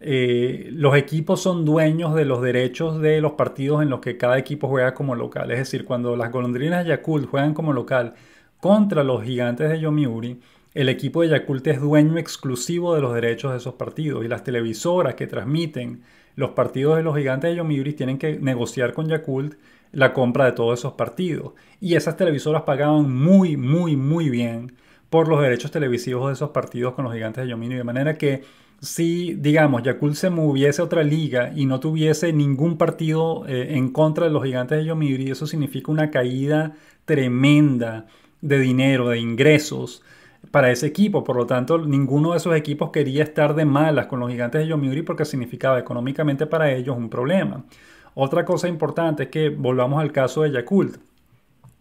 eh, los equipos son dueños de los derechos de los partidos en los que cada equipo juega como local. Es decir, cuando las golondrinas de Yakult juegan como local contra los gigantes de Yomiuri, el equipo de Yakult es dueño exclusivo de los derechos de esos partidos y las televisoras que transmiten los partidos de los gigantes de Yomiuri tienen que negociar con Yakult la compra de todos esos partidos. Y esas televisoras pagaban muy, muy, muy bien por los derechos televisivos de esos partidos con los gigantes de Yomino. De manera que si, digamos, Yakult se moviese a otra liga y no tuviese ningún partido eh, en contra de los gigantes de Yomiuri, eso significa una caída tremenda de dinero, de ingresos para ese equipo. Por lo tanto, ninguno de esos equipos quería estar de malas con los gigantes de Yomiuri porque significaba económicamente para ellos un problema. Otra cosa importante es que volvamos al caso de Yakult.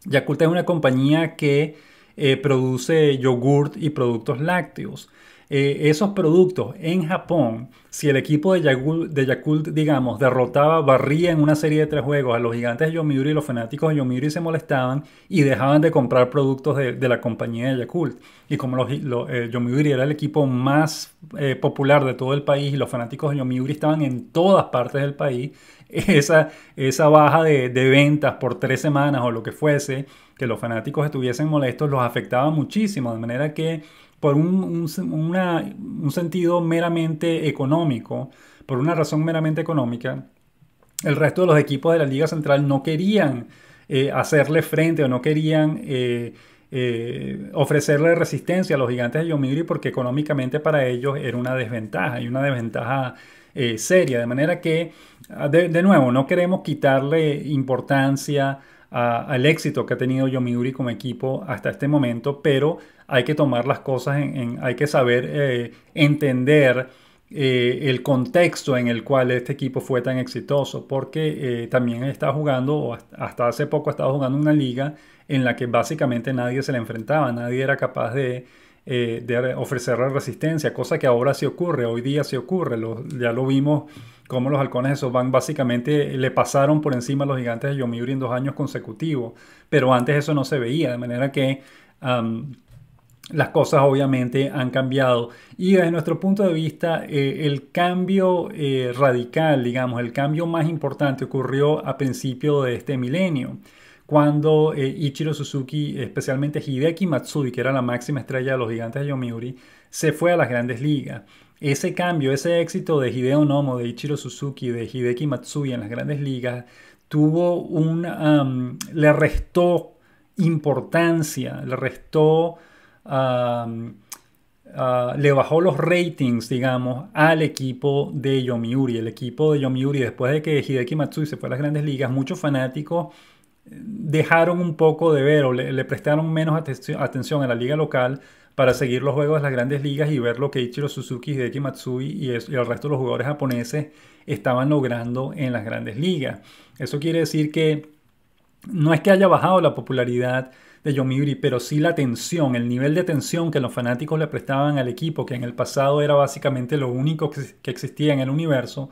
Yakult es una compañía que eh, produce yogurt y productos lácteos. Eh, esos productos en Japón, si el equipo de Yakult, digamos, derrotaba, barría en una serie de tres juegos a los gigantes de Yomiuri, los fanáticos de Yomiuri se molestaban y dejaban de comprar productos de, la compañía de Yakult. Y como los, eh, Yomiuri era el equipo más popular de todo el país y los fanáticos de Yomiuri estaban en todas partes del país, esa, esa baja de, ventas por tres semanas o lo que fuese, que los fanáticos estuviesen molestos, los afectaba muchísimo, de manera que por un, sentido meramente económico, por una razón meramente económica, el resto de los equipos de la Liga Central no querían eh, hacerle frente o no querían eh, eh, ofrecerle resistencia a los gigantes de Yomigri porque económicamente para ellos era una desventaja y una desventaja seria. De manera que Ah, de, nuevo, no queremos quitarle importancia al éxito que ha tenido Yomiuri como equipo hasta este momento, pero hay que tomar las cosas, en, hay que saber eh, entender eh, el contexto en el cual este equipo fue tan exitoso, porque eh, también está jugando, o hasta hace poco estaba jugando una liga en la que básicamente nadie se le enfrentaba, nadie era capaz de, ofrecerle resistencia, cosa que ahora sí ocurre, hoy día sí ocurre, ya lo vimos cómo los halcones de van básicamente le pasaron por encima a los gigantes de Yomiuri en dos años consecutivos, pero antes eso no se veía, de manera que las cosas obviamente han cambiado. Y desde nuestro punto de vista, eh, el cambio eh, radical, digamos, el cambio más importante ocurrió a principio de este milenio cuando eh, Ichiro Suzuki, especialmente Hideki Matsui, que era la máxima estrella de los gigantes de Yomiuri, se fue a las grandes ligas ese cambio, ese éxito de Hideo Nomo, de Ichiro Suzuki, de Hideki Matsui en las grandes ligas, tuvo un, le restó importancia, le restó, ah, le bajó los ratings, digamos, al equipo de Yomiuri. El equipo de Yomiuri, después de que Hideki Matsui se fue a las grandes ligas, muchos fanáticos eh, dejaron un poco de ver o le, le prestaron menos atención a la liga local para seguir los juegos de las grandes ligas y ver lo que Ichiro Suzuki, Hideki Matsui y, el resto de los jugadores japoneses estaban logrando en las grandes ligas. Eso quiere decir que no es que haya bajado la popularidad de Yomiuri, pero sí la atención, el nivel de atención que los fanáticos le prestaban al equipo, que en el pasado era básicamente lo único que existía en el universo,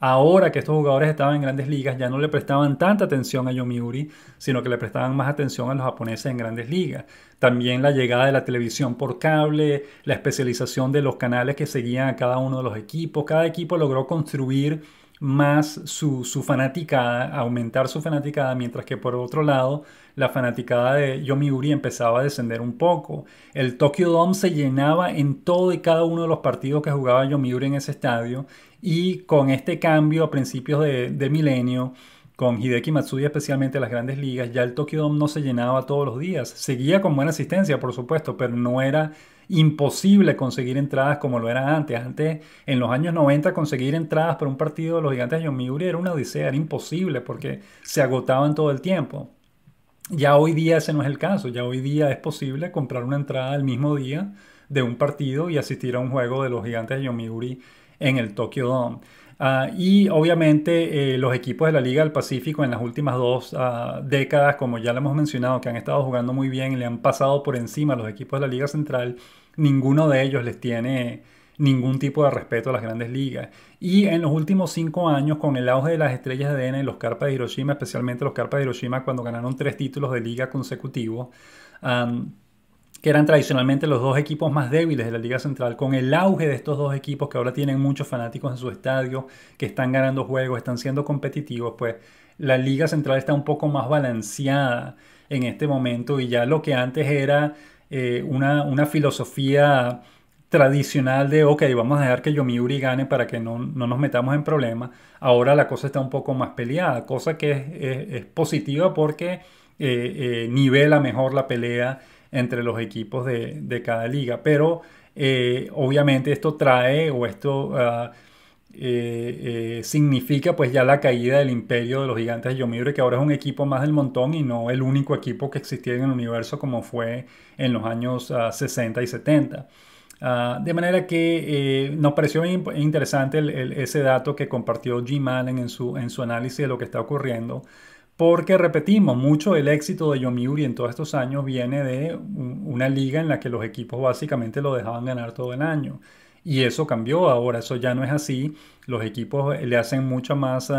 Ahora que estos jugadores estaban en grandes ligas, ya no le prestaban tanta atención a Yomiuri, sino que le prestaban más atención a los japoneses en grandes ligas. También la llegada de la televisión por cable, la especialización de los canales que seguían a cada uno de los equipos. Cada equipo logró construir más su, fanaticada, aumentar su fanaticada, mientras que por otro lado la fanaticada de Yomiuri empezaba a descender un poco. El Tokyo Dome se llenaba en todo y cada uno de los partidos que jugaba Yomiuri en ese estadio y con este cambio a principios de, milenio, con Hideki Matsui especialmente las grandes ligas, ya el Tokyo Dome no se llenaba todos los días. Seguía con buena asistencia, por supuesto, pero no era imposible conseguir entradas como lo era antes. Antes, en los años 90, conseguir entradas para un partido de los gigantes de Yomiuri era una odisea, era imposible porque se agotaban todo el tiempo. Ya hoy día ese no es el caso, ya hoy día es posible comprar una entrada el mismo día de un partido y asistir a un juego de los gigantes de Yomiuri en el Tokyo Dome. Ah, y obviamente eh, los equipos de la Liga del Pacífico en las últimas dos ah, décadas, como ya lo hemos mencionado, que han estado jugando muy bien le han pasado por encima a los equipos de la Liga Central, ninguno de ellos les tiene ningún tipo de respeto a las grandes ligas. Y en los últimos cinco años, con el auge de las estrellas de y los Carpas de Hiroshima, especialmente los Carpas de Hiroshima cuando ganaron tres títulos de liga consecutivos, que eran tradicionalmente los dos equipos más débiles de la Liga Central, con el auge de estos dos equipos que ahora tienen muchos fanáticos en su estadio, que están ganando juegos, están siendo competitivos, pues la Liga Central está un poco más balanceada en este momento y ya lo que antes era eh, una, filosofía tradicional de, ok, vamos a dejar que Yomiuri gane para que no, nos metamos en problemas, ahora la cosa está un poco más peleada, cosa que es, positiva porque eh, eh, nivela mejor la pelea entre los equipos de, cada liga. Pero eh, obviamente esto trae o esto ah, eh, eh, significa pues ya la caída del imperio de los gigantes de Yomiuri, que ahora es un equipo más del montón y no el único equipo que existía en el universo como fue en los años 60 ah, y 70. Ah, de manera que nos pareció interesante ese dato que compartió Jim Allen en su, en su análisis de lo que está ocurriendo. Porque repetimos, mucho del éxito de Yomiuri en todos estos años viene de una liga en la que los equipos básicamente lo dejaban ganar todo el año. Y eso cambió ahora, eso ya no es así. Los equipos eh, le hacen mucha más,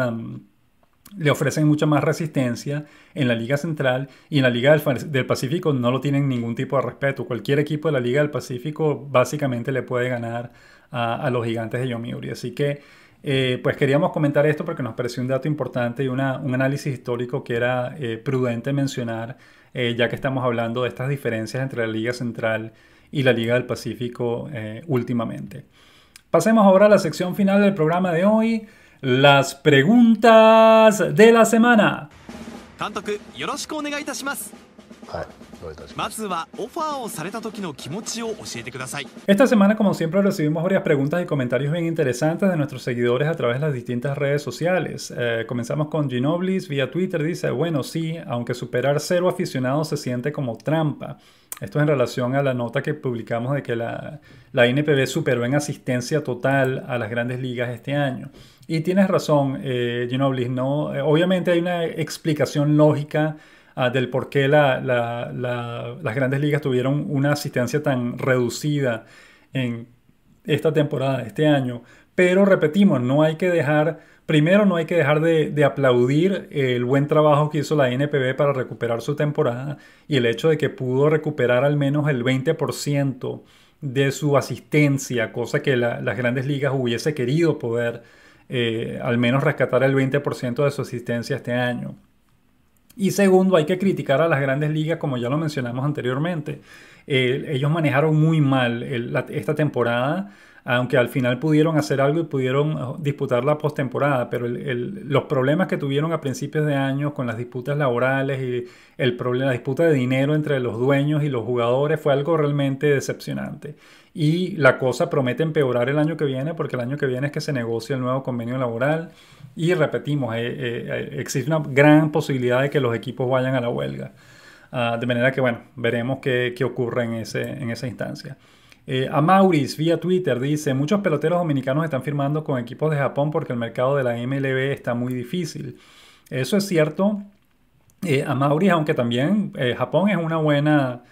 le ofrecen mucha más resistencia en la Liga Central y en la Liga del, Pacífico no lo tienen ningún tipo de respeto. Cualquier equipo de la Liga del Pacífico básicamente le puede ganar a los gigantes de Yomiuri. Así que eh, pues queríamos comentar esto porque nos pareció un dato importante y un análisis histórico que era eh, prudente mencionar, eh, ya que estamos hablando de estas diferencias entre la Liga Central y la Liga del Pacífico últimamente. Pasemos ahora a la sección final del programa de hoy, las preguntas de la semana. Esta semana, como siempre, recibimos varias preguntas y comentarios bien interesantes de nuestros seguidores a través de las distintas redes sociales. Eh, comenzamos con Ginoblis vía Twitter, dice, bueno, sí, aunque superar cero aficionados se siente como trampa. Esto es en relación a la nota que publicamos de que la, la NPB superó en asistencia total a las grandes ligas este año. Y tienes razón, eh, Ginoblis, ¿no? Eh, obviamente hay una explicación lógica Ah, del por qué las grandes ligas tuvieron una asistencia tan reducida en esta temporada, este año. Pero repetimos, no hay que dejar, primero no hay que dejar de, aplaudir el buen trabajo que hizo la NPB para recuperar su temporada y el hecho de que pudo recuperar al menos el 20% de su asistencia, cosa que las grandes ligas hubiese querido poder eh, al menos rescatar el 20% de su asistencia este año. Y segundo, hay que criticar a las grandes ligas, como ya lo mencionamos anteriormente. Eh, ellos manejaron muy mal esta temporada, aunque al final pudieron hacer algo y pudieron eh, disputar la postemporada, pero los problemas que tuvieron a principios de año con las disputas laborales y el problema, la disputa de dinero entre los dueños y los jugadores fue algo realmente decepcionante. Y la cosa promete empeorar el año que viene, porque el año que viene es que se negocia el nuevo convenio laboral. Y repetimos, eh, eh, eh, existe una gran posibilidad de que los equipos vayan a la huelga. Ah, de manera que, bueno, veremos qué, ocurre en, ese, en esa instancia. Eh, a vía Twitter dice, muchos peloteros dominicanos están firmando con equipos de Japón porque el mercado de la MLB está muy difícil. Eso es cierto. Eh, a aunque también Japón es una buena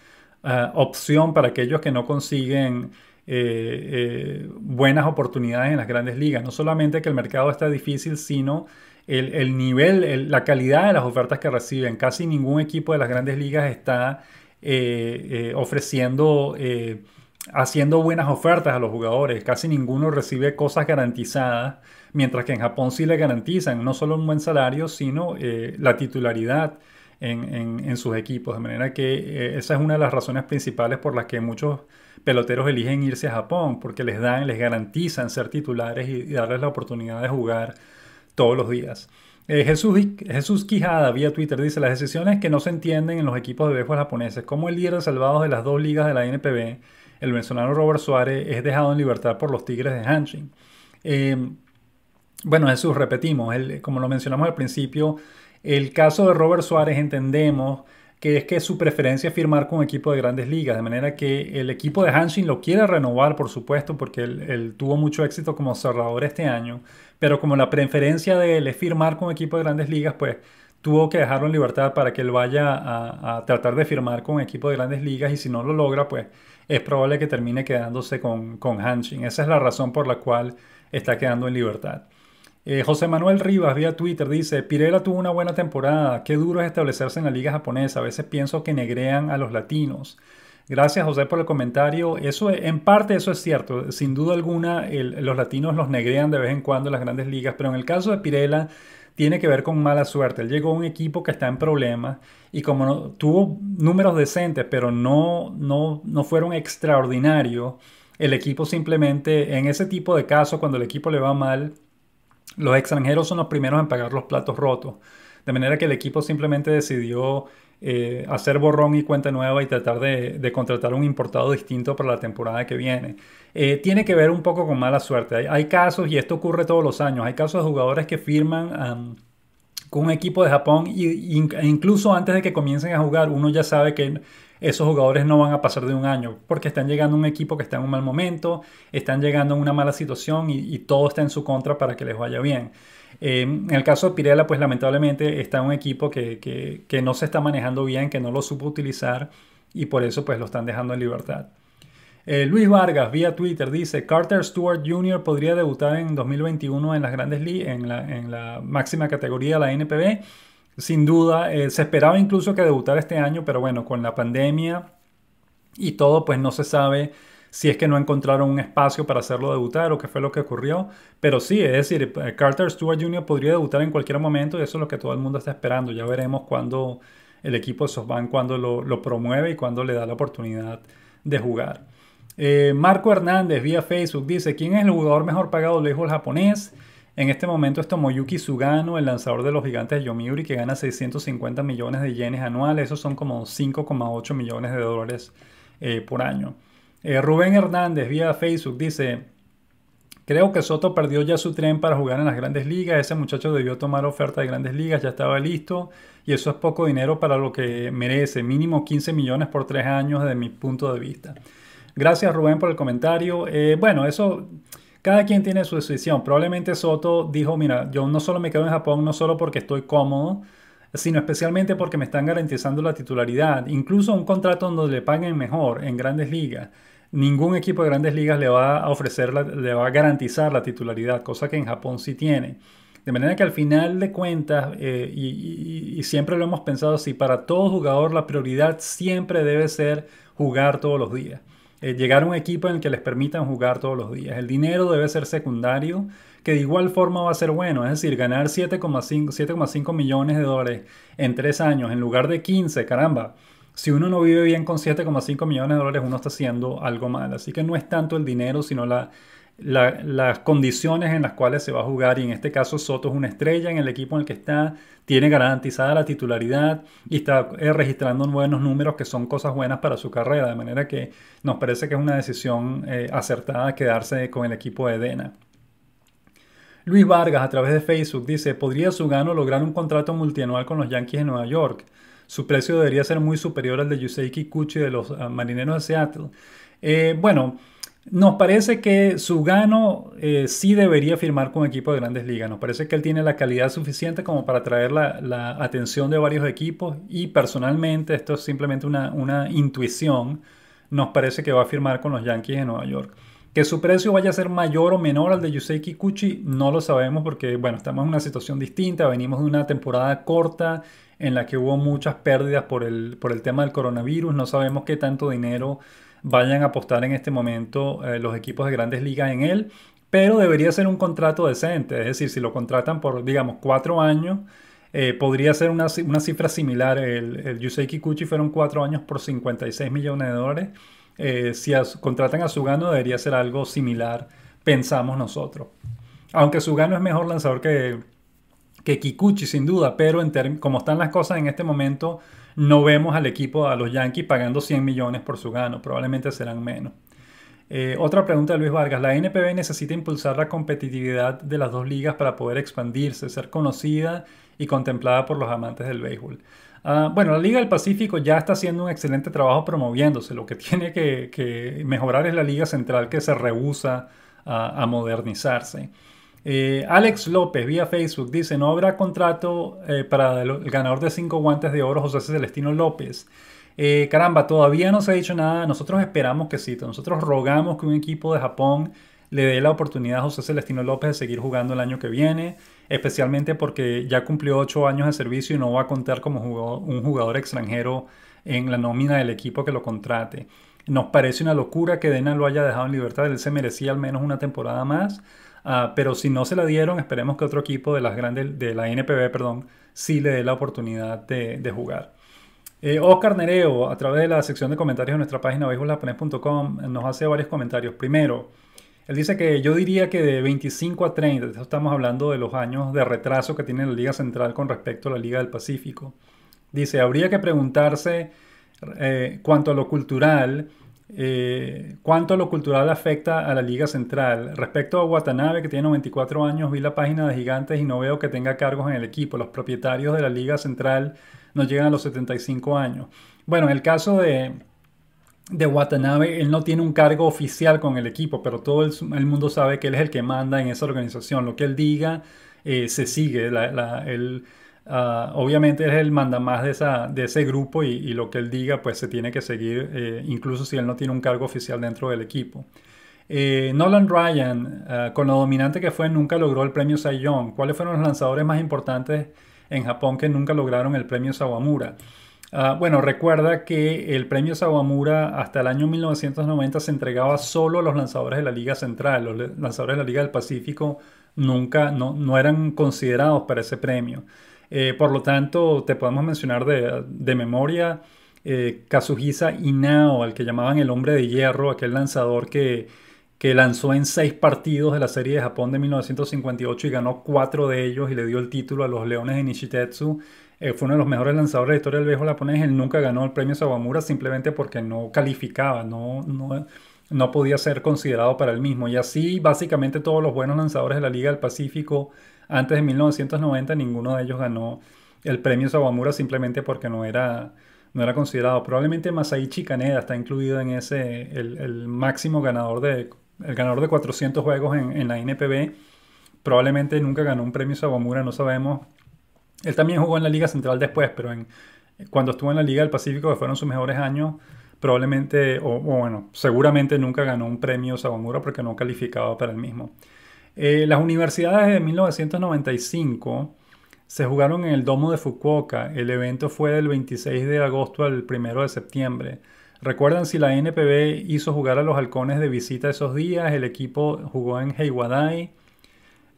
ah, opción para aquellos que no consiguen eh, eh, buenas oportunidades en las grandes ligas. No solamente que el mercado está difícil, sino el, nivel, la calidad de las ofertas que reciben. Casi ningún equipo de las grandes ligas está eh, ofreciendo, haciendo buenas ofertas a los jugadores. Casi ninguno recibe cosas garantizadas mientras que en Japón sí le garantizan no solo un buen salario, sino la titularidad en, sus equipos. De manera que esa es una de las razones principales por las que muchos peloteros eligen irse a Japón porque les dan, les garantizan ser titulares y, darles la oportunidad de jugar todos los días. Eh, Jesús, Jesús Quijada vía Twitter dice las decisiones que no se entienden en los equipos de béisbol japoneses, como el líder de salvados de las dos ligas de la NPB, el venezolano Robert Suárez, es dejado en libertad por los Tigres de Hanshin. Eh, bueno, Jesús, repetimos, como lo mencionamos al principio, el caso de Robert Suárez entendemos que es que su preferencia es firmar con equipo de grandes ligas, de manera que el equipo de Hanshin lo quiere renovar, por supuesto, porque él, tuvo mucho éxito como cerrador este año, pero como la preferencia de él es firmar con equipo de grandes ligas, pues tuvo que dejarlo en libertad para que él vaya a, tratar de firmar con equipo de grandes ligas y si no lo logra, pues es probable que termine quedándose con, con Hanshin. Esa es la razón por la cual está quedando en libertad. Eh, José Manuel Rivas vía Twitter dice, Pirela tuvo una buena temporada, qué duro es establecerse en la liga japonesa, a veces pienso que negrean a los latinos. Gracias José por el comentario. Eso en parte eso es cierto. Sin duda alguna los latinos los negrean de vez en cuando en las grandes ligas, pero en el caso de Pirela tiene que ver con mala suerte. Él llegó a un equipo que está en problemas y como tuvo números decentes, pero no, no, no fueron extraordinarios, el equipo simplemente en ese tipo de casos cuando el equipo le va mal los extranjeros son los primeros en pagar los platos rotos, de manera que el equipo simplemente decidió eh, hacer borrón y cuenta nueva y tratar de, contratar un importado distinto para la temporada que viene. Eh, tiene que ver un poco con mala suerte. Hay, casos, y esto ocurre todos los años, hay casos de jugadores que firman con un equipo de Japón e incluso antes de que comiencen a jugar uno ya sabe que esos jugadores no van a pasar de un año, porque están llegando a un equipo que está en un mal momento, están llegando a una mala situación y, todo está en su contra para que les vaya bien. Eh, en el caso de Pirela, pues lamentablemente está un equipo que, no se está manejando bien, que no lo supo utilizar y por eso pues lo están dejando en libertad. Eh, Luis Vargas vía Twitter dice, Carter Stewart Jr. podría debutar en 2021 en las grandes en la, máxima categoría, la NPB sin duda, eh, se esperaba incluso que debutara este año, pero bueno, con la pandemia y todo, pues no se sabe si es que no encontraron un espacio para hacerlo debutar o qué fue lo que ocurrió. Pero sí, es decir, eh, Carter Stewart Jr. podría debutar en cualquier momento y eso es lo que todo el mundo está esperando. Ya veremos cuándo el equipo de SoftBank cuando lo, promueve y cuando le da la oportunidad de jugar. Eh, Marco Hernández vía Facebook dice, ¿quién es el jugador mejor pagado lejos el japonés? En este momento es Tomoyuki Sugano, el lanzador de los gigantes de Yomiuri, que gana 650 millones de yenes anuales. Esos son como 5,8 millones de dólares eh, por año. Eh, Rubén Hernández, vía Facebook, dice: Creo que Soto perdió ya su tren para jugar en las grandes ligas. Ese muchacho debió tomar oferta de grandes ligas, ya estaba listo. Y eso es poco dinero para lo que merece. Mínimo 15 millones por tres años, desde mi punto de vista. Gracias, Rubén, por el comentario. Eh, bueno, eso. Cada quien tiene su decisión. Probablemente Soto dijo, mira, yo no solo me quedo en Japón, no solo porque estoy cómodo, sino especialmente porque me están garantizando la titularidad, incluso un contrato donde le paguen mejor en grandes ligas. Ningún equipo de grandes ligas le va a ofrecer, le va a garantizar la titularidad, cosa que en Japón sí tiene. De manera que al final de cuentas, eh, y, y, siempre lo hemos pensado así, para todo jugador la prioridad siempre debe ser jugar todos los días. Eh, llegar a un equipo en el que les permitan jugar todos los días. El dinero debe ser secundario, que de igual forma va a ser bueno, es decir, ganar 7,5 millones de dólares en tres años en lugar de 15, caramba. Si uno no vive bien con 7,5 millones de dólares, uno está haciendo algo mal. Así que no es tanto el dinero, sino la, las condiciones en las cuales se va a jugar y en este caso Soto es una estrella en el equipo en el que está, tiene garantizada la titularidad y está eh, registrando buenos números que son cosas buenas para su carrera, de manera que nos parece que es una decisión eh, acertada quedarse con el equipo de Dena. Luis Vargas a través de Facebook dice, ¿podría su gano lograr un contrato multianual con los Yankees de Nueva York? Su precio debería ser muy superior al de Yusei Kuchi de los ah, Marineros de Seattle. Eh, bueno, nos parece que Sugano gano eh, sí debería firmar con equipo de grandes ligas. Nos parece que él tiene la calidad suficiente como para atraer la, atención de varios equipos. Y personalmente, esto es simplemente una, una, intuición, nos parece que va a firmar con los Yankees de Nueva York. Que su precio vaya a ser mayor o menor al de Yusei Kikuchi, no lo sabemos porque, bueno, estamos en una situación distinta. Venimos de una temporada corta en la que hubo muchas pérdidas por por el tema del coronavirus. No sabemos qué tanto dinero vayan a apostar en este momento eh, los equipos de grandes ligas en él, pero debería ser un contrato decente, es decir, si lo contratan por, digamos, cuatro años, eh, podría ser una, cifra similar. El, Yusei Kikuchi fueron cuatro años por 56 millones de dólares. Eh, si contratan a Sugano debería ser algo similar, pensamos nosotros. Aunque Sugano es mejor lanzador que, que Kikuchi, sin duda, pero en como están las cosas en este momento, no vemos al equipo, a los Yankees, pagando 100 millones por su gano, probablemente serán menos. Eh, otra pregunta de Luis Vargas. ¿La NPB necesita impulsar la competitividad de las dos ligas para poder expandirse, ser conocida y contemplada por los amantes del béisbol? Ah, bueno, la Liga del Pacífico ya está haciendo un excelente trabajo promoviéndose. Lo que tiene que, mejorar es la Liga Central que se rehúsa a modernizarse. Eh, Alex López vía Facebook dice, no habrá contrato eh, para el ganador de cinco guantes de oro, José Celestino López. Eh, caramba, todavía no se ha dicho nada. Nosotros esperamos que sí. Nosotros rogamos que un equipo de Japón le dé la oportunidad a José Celestino López de seguir jugando el año que viene, especialmente porque ya cumplió ocho años de servicio y no va a contar como un jugador extranjero en la nómina del equipo que lo contrate. Nos parece una locura que Dena lo haya dejado en libertad. Él se merecía al menos una temporada más. Ah, pero si no se la dieron, esperemos que otro equipo de las grandes de la NPB, perdón, sí le dé la oportunidad de, jugar. Eh, Oscar Nereo, a través de la sección de comentarios de nuestra página beisbolapanés.com, nos hace varios comentarios. Primero, él dice que yo diría que de 25 a 30, estamos hablando de los años de retraso que tiene la Liga Central con respecto a la Liga del Pacífico. Dice, habría que preguntarse eh, cuanto a lo cultural, eh, ¿Cuánto lo cultural afecta a la Liga Central? Respecto a Watanabe, que tiene 94 años, vi la página de Gigantes y no veo que tenga cargos en el equipo. Los propietarios de la Liga Central no llegan a los 75 años. Bueno, en el caso de, de Watanabe, él no tiene un cargo oficial con el equipo, pero todo el, mundo sabe que él es el que manda en esa organización. Lo que él diga eh, se sigue. Ah, obviamente es el mandamás de, esa, de ese grupo y, lo que él diga pues se tiene que seguir, eh, incluso si él no tiene un cargo oficial dentro del equipo. Eh, Nolan Ryan, ah, con lo dominante que fue, nunca logró el premio Cy Young. ¿Cuáles fueron los lanzadores más importantes en Japón que nunca lograron el premio Sawamura? Ah, bueno, recuerda que el premio Sawamura hasta el año 1990 se entregaba solo a los lanzadores de la Liga Central. Los lanzadores de la Liga del Pacífico nunca no eran considerados para ese premio. Eh, por lo tanto, te podemos mencionar de, memoria eh, Kazuhisa Inao, al que llamaban el hombre de hierro, aquel lanzador que, que lanzó en seis partidos de la Serie de Japón de 1958 y ganó cuatro de ellos y le dio el título a los Leones de Nishitetsu. Eh, fue uno de los mejores lanzadores de la historia del viejo japonés. Él nunca ganó el premio Sawamura simplemente porque no calificaba, no, no, no podía ser considerado para él mismo. Y así, básicamente, todos los buenos lanzadores de la Liga del Pacífico antes de 1990 ninguno de ellos ganó el premio Sawamura simplemente porque no era, no era considerado. Probablemente Masaichi Kaneda está incluido en ese, el, máximo ganador de, el ganador de 400 juegos en, la NPB. Probablemente nunca ganó un premio Sawamura, no sabemos. Él también jugó en la Liga Central después, pero en, cuando estuvo en la Liga del Pacífico, que fueron sus mejores años, probablemente, o, o bueno, seguramente nunca ganó un premio Sawamura porque no calificaba para el mismo. Eh, las universidades de 1995 se jugaron en el Domo de Fukuoka. El evento fue del 26 de agosto al 1 de septiembre. Recuerdan si la NPB hizo jugar a los halcones de visita esos días, el equipo jugó en Heiwadai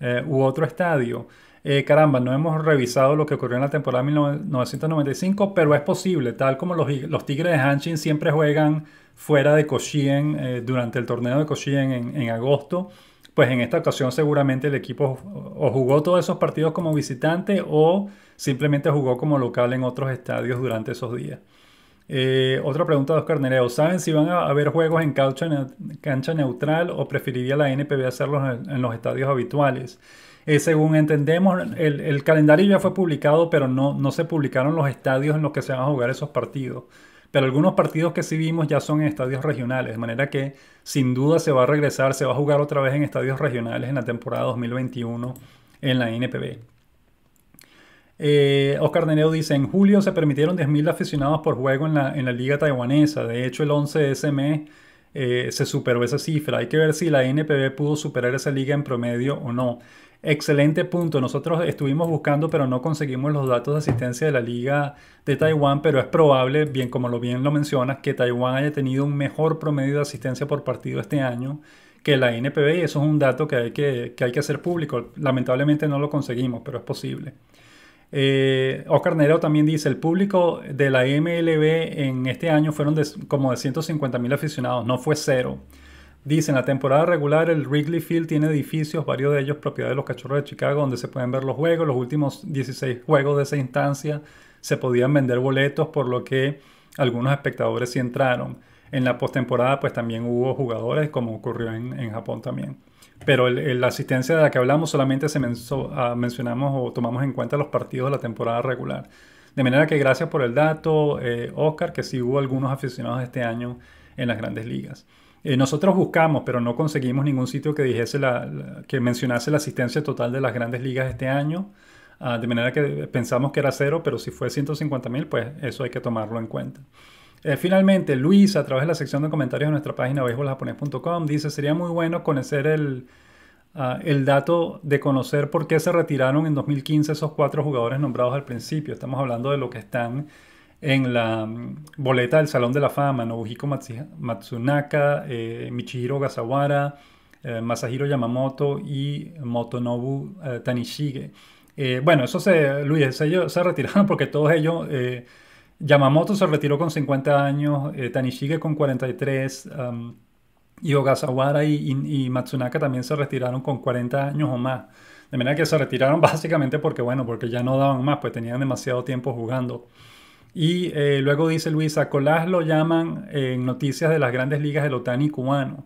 eh, u otro estadio. Eh, caramba, no hemos revisado lo que ocurrió en la temporada 1995, pero es posible, tal como los, Tigres de Hanchin siempre juegan fuera de Koshien durante el torneo de Koshien en, en agosto pues en esta ocasión seguramente el equipo o jugó todos esos partidos como visitante o simplemente jugó como local en otros estadios durante esos días. Eh, otra pregunta de Oscar Nereo. ¿Saben si van a haber juegos en cancha, neutral o preferiría la NPB hacerlos en, los estadios habituales? Eh, según entendemos, el, calendario ya fue publicado, pero no, no se publicaron los estadios en los que se van a jugar esos partidos pero algunos partidos que sí vimos ya son en estadios regionales, de manera que sin duda se va a regresar, se va a jugar otra vez en estadios regionales en la temporada 2021 en la NPB. Eh, Oscar Deneo dice, en julio se permitieron 10.000 aficionados por juego en la, liga taiwanesa, de hecho el 11 de ese mes eh, se superó esa cifra, hay que ver si la NPB pudo superar esa liga en promedio o no. Excelente punto. Nosotros estuvimos buscando, pero no conseguimos los datos de asistencia de la Liga de Taiwán, pero es probable, bien como lo bien lo mencionas, que Taiwán haya tenido un mejor promedio de asistencia por partido este año que la NPB y eso es un dato que hay que, hay que hacer público. Lamentablemente no lo conseguimos, pero es posible. Eh, Oscar Nero también dice, el público de la MLB en este año fueron como de 150 mil aficionados, no fue cero. Dicen, la temporada regular el Wrigley Field tiene edificios, varios de ellos propiedad de los Cachorros de Chicago, donde se pueden ver los juegos. Los últimos 16 juegos de esa instancia se podían vender boletos, por lo que algunos espectadores sí entraron. En la postemporada pues también hubo jugadores, como ocurrió en, Japón también. Pero la asistencia de la que hablamos solamente se ah, mencionamos o tomamos en cuenta los partidos de la temporada regular. De manera que gracias por el dato, eh, Oscar, que sí hubo algunos aficionados este año en las grandes ligas. Eh, nosotros buscamos, pero no conseguimos ningún sitio que, dijese la, que mencionase la asistencia total de las grandes ligas este año, ah, de manera que pensamos que era cero, pero si fue 150 mil, pues eso hay que tomarlo en cuenta. Eh, finalmente, Luis, a través de la sección de comentarios de nuestra página béisboljaponés.com, dice, sería muy bueno conocer el, ah, el dato de conocer por qué se retiraron en 2015 esos cuatro jugadores nombrados al principio. Estamos hablando de lo que están en la mm, boleta del Salón de la Fama, Nobuhiko Matsunaka, eh, Michihiro Gasawara, eh, Masahiro Yamamoto y Motonobu eh, Tanishige. bueno, eso se, Luis, ellos se retiraron porque todos ellos, Yamamoto se retiró con 50 años, Tanishige con 43, y y, Matsunaka también se retiraron con 40 años o más. De manera que se retiraron básicamente porque, bueno, porque ya no daban más, pues tenían demasiado tiempo jugando. Y eh, luego dice Luis Colás lo llaman en noticias de las grandes ligas del Otani cubano.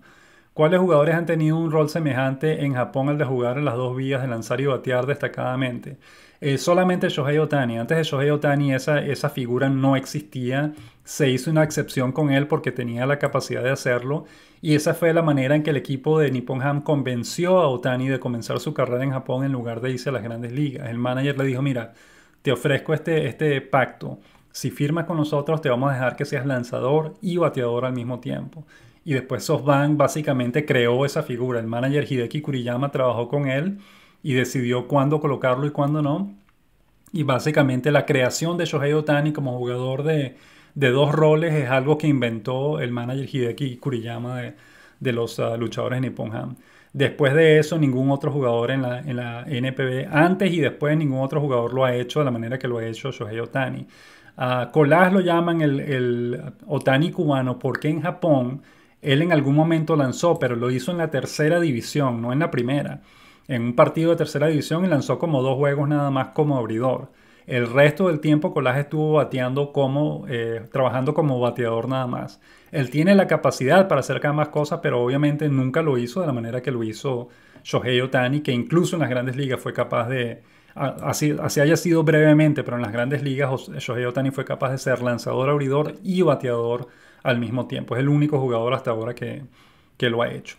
¿Cuáles jugadores han tenido un rol semejante en Japón al de jugar en las dos vías de lanzar y batear destacadamente? Eh, solamente Shohei Otani. Antes de Shohei Otani esa, figura no existía. Se hizo una excepción con él porque tenía la capacidad de hacerlo. Y esa fue la manera en que el equipo de Nippon Ham convenció a Otani de comenzar su carrera en Japón en lugar de irse a las grandes ligas. El manager le dijo, mira, te ofrezco este, este pacto si firmas con nosotros, te vamos a dejar que seas lanzador y bateador al mismo tiempo. Y después SoftBank básicamente creó esa figura. El manager Hideki Kuriyama trabajó con él y decidió cuándo colocarlo y cuándo no. Y básicamente la creación de Shohei Otani como jugador de, dos roles es algo que inventó el manager Hideki Kuriyama de, los ah, luchadores en Nippon Ham. Después de eso, ningún otro jugador en la, en la NPB, antes y después, ningún otro jugador lo ha hecho de la manera que lo ha hecho Shohei Otani lo llaman el, el Otani cubano porque en Japón él en algún momento lanzó, pero lo hizo en la tercera división, no en la primera. En un partido de tercera división y lanzó como dos juegos nada más como abridor. El resto del tiempo Colás estuvo bateando como, eh, trabajando como bateador nada más. Él tiene la capacidad para hacer cada más cosas, pero obviamente nunca lo hizo de la manera que lo hizo Shohei Otani, que incluso en las grandes ligas fue capaz de, así, haya sido brevemente, pero en las grandes ligas Shohei Otani fue capaz de ser lanzador, abridor y bateador al mismo tiempo. Es el único jugador hasta ahora que, lo ha hecho.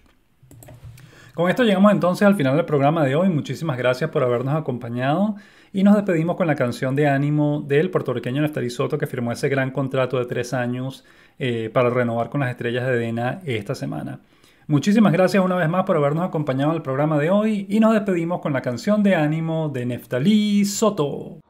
Con esto llegamos entonces al final del programa de hoy. Muchísimas gracias por habernos acompañado y nos despedimos con la canción de ánimo del puertorriqueño Nestor Soto que firmó ese gran contrato de tres años eh, para renovar con las estrellas de Dena esta semana. Muchísimas gracias una vez más por habernos acompañado al programa de hoy y nos despedimos con la canción de ánimo de Neftalí Soto.